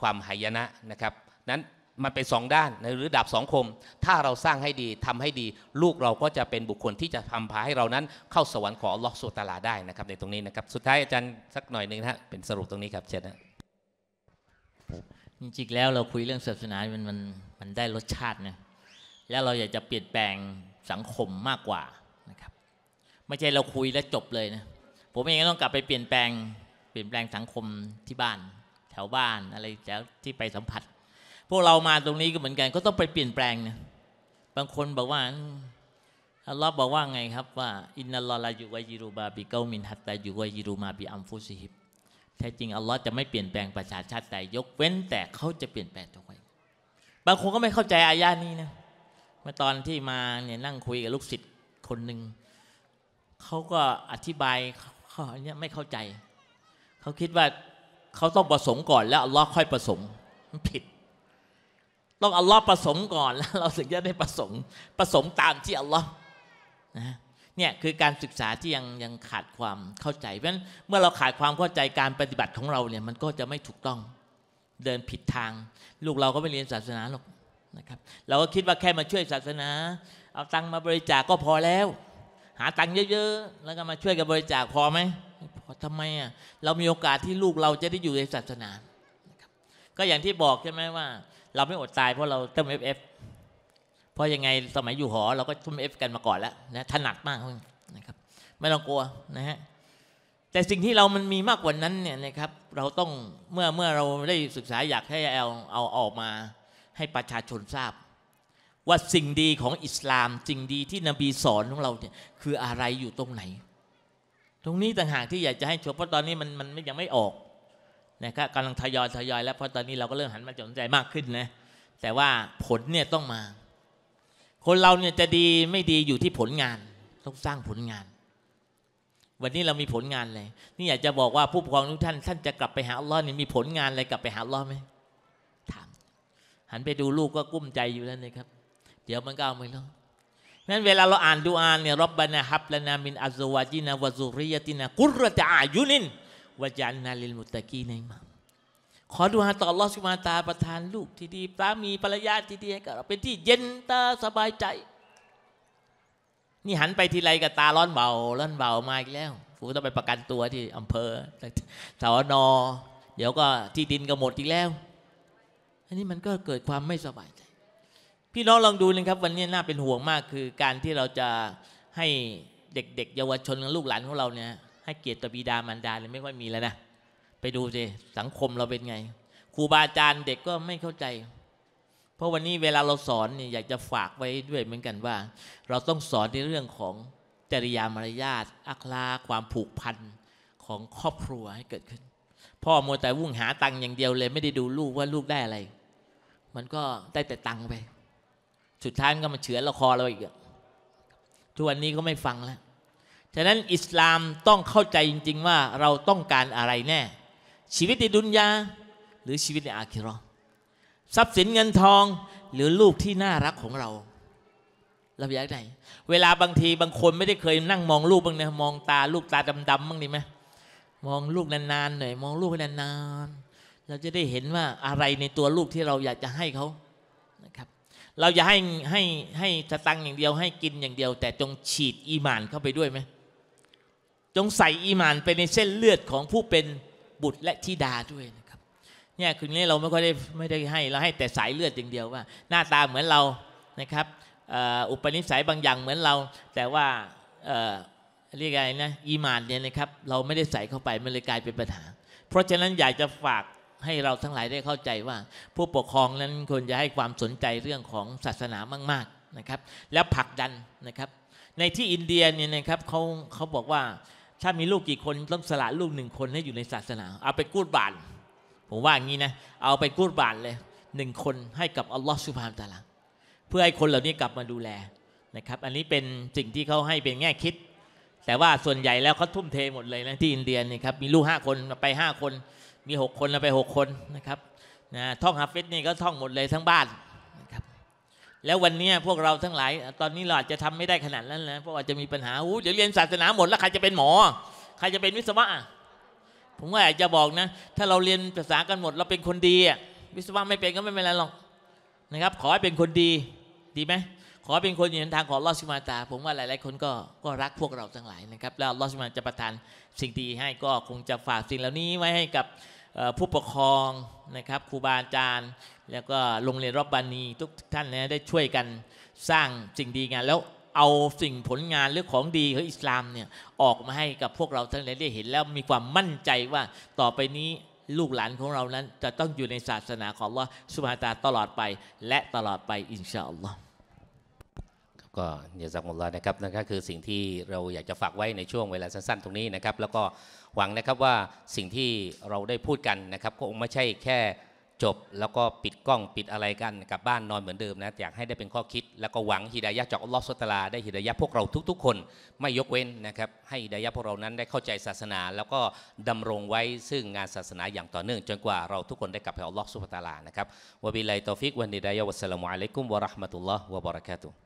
ความหายนะนะครับ นั้นมันเป็นสองด้านในหรือดาบสองคม ถ้าเราสร้างให้ดีทำให้ดีลูกเราก็จะเป็นบุคคลที่จะทำพาให้เรานั้น เข้าสวรรค์ขอล็อกสุตาลาได้นะครับในตรงนี้นะครับสุดท้ายอาจารย์สักหน่อยหนึ่งนะเป็นสรุปตรงนี้ครับเชินะจริงๆแล้วเราคุยเรื่องศาสนามันมันมันได้รสชาตินะแล้วเราอยากจะเปลี่ยนแปลงสังคมมากกว่านะครับ ไม่ใช่เราคุยแล้วจบเลยนะผมเองก็ต้องกลับไปเปลี่ยนแปลง เปลี่ยนแปลงสังคมที่บ้านแถวบ้านอะไรแ้วที่ไปสัมผัส พวกเรามาตรงนี้ก็เหมือนกัน ก็ต้องไปเปลี่ยนแปลงนะบางคนบอกว่าอัลลอฮ์บอกว่าไงครับ ว่าอินนัลลอฮ์ลาอยุวายิรูบาบิเกามินฮัตตายุวายิรูมาบิอัมฟุซิฮิบแท้จริงอัลลอฮ์จะไม่เปลี่ยนแปลงประชาชาติแต่ยกเว้นแต่เขาจะเปลี่ยนแปลงตัวเองบางคนก็ไม่เข้าใจอายานี้นะ เมื่อตอนที่มาเนี่ยนั่งคุยกับลูกศิษย์คนหนึ่งเขาก็อธิบายข้อนี้ไม่เข้าใจ เขาคิดว่าเขาต้องประสงค์ก่อนแล้วอัลลอฮ์ค่อยประสงค์มผิด ต้องอัลลอฮ์ประสงค์ก่อนแล้วเราถึงจะได้ประสงค์ประสงค์ตามที่อัลลอฮ์นะเนี่ยคือการศึกษาที่ยังยังขาดความเข้าใจ เพราะฉะนั้นเมื่อเราขาดความเข้าใจการปฏิบัติของเราเนี่ยมันก็จะไม่ถูกต้องเดินผิดทาง ลูกเราก็ไม่เรียนศาสนาหรอกนะครับเราก็คิดว่าแค่มาช่วยศาสนาเอาตังมาบริจาคกก็พอแล้วหาตังค์เยอะ ๆ แล้วก็มาช่วยกันบริจาคพอไหมพอทำไมอ่ะเรามีโอกาสที่ลูกเราจะได้อยู่ในศาสนาก็อย่างที่บอกใช่ไหมว่า เราไม่อดตายเพราะเราเติมเอฟเอฟเพราะยังไงสมัยอยู่หอเราก็ทุ่มเอฟกันมาก่อนแล้วนะถนัดมากเลยนะครับ ไม่ต้องกลัวนะฮะแต่สิ่งที่เรามันมีมากกว่านั้นเนี่ยนะครับเราต้องเมื่อเมื่อเราได้ศึกษาอยากให้เอาเอาออกมาให้ประชาชนทราบว่าสิ่งดีของอิสลามสิ่งดีที่นบีสอนของเราเนี่ยคืออะไรอยู่ตรงไหน ตรงนี้ต่างหากที่อยากจะให้ชมเพราะตอนนี้มันมันยังไม่ออกนะครับกำลังทยอยทยอยแล้วเพราะตอนนี้เราก็เริ่มหันมาสนใจมากขึ้นนะแต่ว่าผลเนี่ยต้องมา คนเราเนี่ยจะดีไม่ดีอยู่ที่ผลงาน ต้องสร้างผลงาน วันนี้เรามีผลงานเลย นี่อยากจะบอกว่าผู้ปกครองทุกท่าน ท่านจะกลับไปหาอัลลอฮ์เนี่ยมีผลงานอะไรกลับไปหาอัลลอฮ์ไหมถาม หันไปดูลูกก็กุ้มใจอยู่แล้วนะครับเดี๋ยวมันก็เอาไมแล้วนั้นเวลาเราอ่านดูอานเนี่ยรับบานะฮับละนามินอัจวาจินะวะซุริยตินะกุรตะอายุนินวะจันนาลิลมุตตะกีในมาขอดูอาต่อลอสุมาตาประทานลูกที่ดีสามีภรรยาที่ดีให้กับเราเป็นที่เย็นตาสบายใจ นี่หันไปทีไรกับตาร้อนเบา ร้อนเบามาอีกแล้วฟูต้องไปประกันตัวที่อำเภอสวนอเดี๋ยวก็ที่ดินก็หมดอีกแล้ว อันนี้มันก็เกิดความไม่สบายพี่น้องลองดูนะครับ วันนี้น่าเป็นห่วงมากคือการที่เราจะให้เด็กๆเยาวชนลูกหลานของเราเนี่ยให้เกียรติบิดามารดาเลยไม่ค่อยมีแล้วนะไปดูสิสังคมเราเป็นไง ครูบาอาจารย์เด็กก็ไม่เข้าใจ เพราะวันนี้เวลาเราสอนเนี่ยอยากจะฝากไว้ด้วยเหมือนกันว่า เราต้องสอนในเรื่องของจริยามารยาทอัคลาความผูกพันของครอบครัวให้เกิดขึ้นพ่อโมแต่วุ่งหาตังค์อย่างเดียวเลย ไม่ได้ดูลูกว่าลูกได้อะไร มันก็ได้แต่ตังค์ไปสุดท้ายมันก็มาเฉือนละครเราอีกทุกวันนี้ก็ไม่ฟังแล้ว ฉะนั้นอิสลามต้องเข้าใจจริง ๆ ว่าเราต้องการอะไรแน่ชีวิตในดุนยาหรือชีวิตในอาคิรอทรัพย์สินเงินทองหรือลูกที่น่ารักของเราเราอยากได้เวลาบางทีบางคนไม่ได้เคยนั่งมองลูกบ้างนะมองตาลูกตาดำๆบ้างดีไหมมองลูกนานๆหน่อยมองลูกนานๆเราจะได้เห็นว่าอะไรในตัวลูกที่เราอยากจะให้เขาเราจะให้ให้ให้สตังอย่างเดียวให้กินอย่างเดียว แต่จงฉีดอีมานเข้าไปด้วยไหมจงใส่อีมานไปในเส้นเลือดของผู้เป็นบุตรและธิดาด้วยนะครับเนี่ยคืนนี้เราไม่ค่อยได้ไม่ได้ให้เราให้แต่สายเลือดอย่างเดียวว่า หน้าตาเหมือนเรานะครับอุปนิสัยบางอย่างเหมือนเรา แต่ว่าเรียกอะไรนะอีมานเนี่ยนะครับเราไม่ได้ใส่เข้าไปมันเลยกลายเป็นปัญหาเพราะฉะนั้นอยากจะฝากให้เราทั้งหลายได้เข้าใจว่าผู้ปกครองนั้นควรจะให้ความสนใจเรื่องของศาสนามาก ๆนะครับ แล้วผลักดันนะครับ ในที่อินเดียเนี่ยนะครับเขาเขาบอกว่าถ้ามีลูกกี่คนต้องสละลูกหนึ่งคนให้อยู่ในศาสนา เอาไปกู้บาน ผมว่าอย่างนี้นะเอาไปกู้บานเลยหนึ่งคนให้กับอัลลอฮฺสุบฮานตะลาเพื่อให้คนเหล่านี้กลับมาดูแลนะครับ อันนี้เป็นสิ่งที่เขาให้เป็นแง่คิด แต่ว่าส่วนใหญ่แล้วเขาทุ่มเทหมดเลยนะที่อินเดียนี่ครับมีลูกห้าคนไปห้าคนมีหกคนเราไปหกคนนะครับนะท่องฮาฟิสนี่ก็ท่องหมดเลยทั้งบ้านนะครับแล้ววันนี้พวกเราทั้งหลาย ตอนนี้เราอาจจะทำไม่ได้ขนาดนั้นแล้วเพราะอาจจะมีปัญหาอู้เดี๋ยวเรียนศาสนาหมดแล้วใครจะเป็นหมอใครจะเป็นวิศวะผมก็อยากจะบอกนะถ้าเราเรียนภาษากันหมด เราเป็นคนดีอะวิศวะไม่เป็นก็ไม่เป็นไรหรอกนะครับ ขอให้เป็นคนดีดีไหมขอเป็นคนอยู่ในทางของลอสมาตาผมว่าหลาย ๆคนก็ก็รักพวกเราทั้งหลายนะครับ แล้วลอสมาจะประทานสิ่งดีให้ก็คงจะฝากสิ่งเหล่านี้ไว้ให้กับผู้ปกครองนะครับครูบาอาจารย์ แล้วก็โรงเรียนรอบบานี ทุกท่านนะได้ช่วยกันสร้างสิ่งดีงาน แล้วเอาสิ่งผลงานหรือของดีของอิสลามเนี่ยออกมาให้กับพวกเราทั้งหลายได้เห็นแล้วมีความมั่นใจว่าต่อไปนี้ลูกหลานของเรานั้นจะต้องอยู่ในศาสนาของอัลลอฮ์สุบฮาตาตลอดไปและตลอดไปอินชาอัลลอฮ์ก็อย่าสักหล้วนะครับนั่นก็คือสิ่งที่เราอยากจะฝากไว้ในช่วงเวลาสั้นๆตรงนี้นะครับ แล้วก็หวังนะครับว่าสิ่งที่เราได้พูดกันนะครับก็คงไม่ใช่แค่จบแล้วก็ปิดกล้องปิดอะไรกันกลับบ้านนอนเหมือนเดิมนะอยากให้ได้เป็นข้อคิดแล้วก็หวังฮิดายะจากอัลลอฮฺสุตลาได้ฮิดายะพวกเราทุก ๆคนไม่ยกเว้นนะครับให้ฮิดายะพวกเรานั้นได้เข้าใจศาสนา แล้วก็ดำรงไว้ซึ่งงานศาสนาอย่างต่อเนื่องจนกว่าเราทุกคนได้กลับไปอัลลอฮฺสุตลานะครับวะบิลัยตอฟิกวันนิดายะวัสสลามุอะลัยกุมวะราะห์มะตุลลอฮ์วะบารักาตุ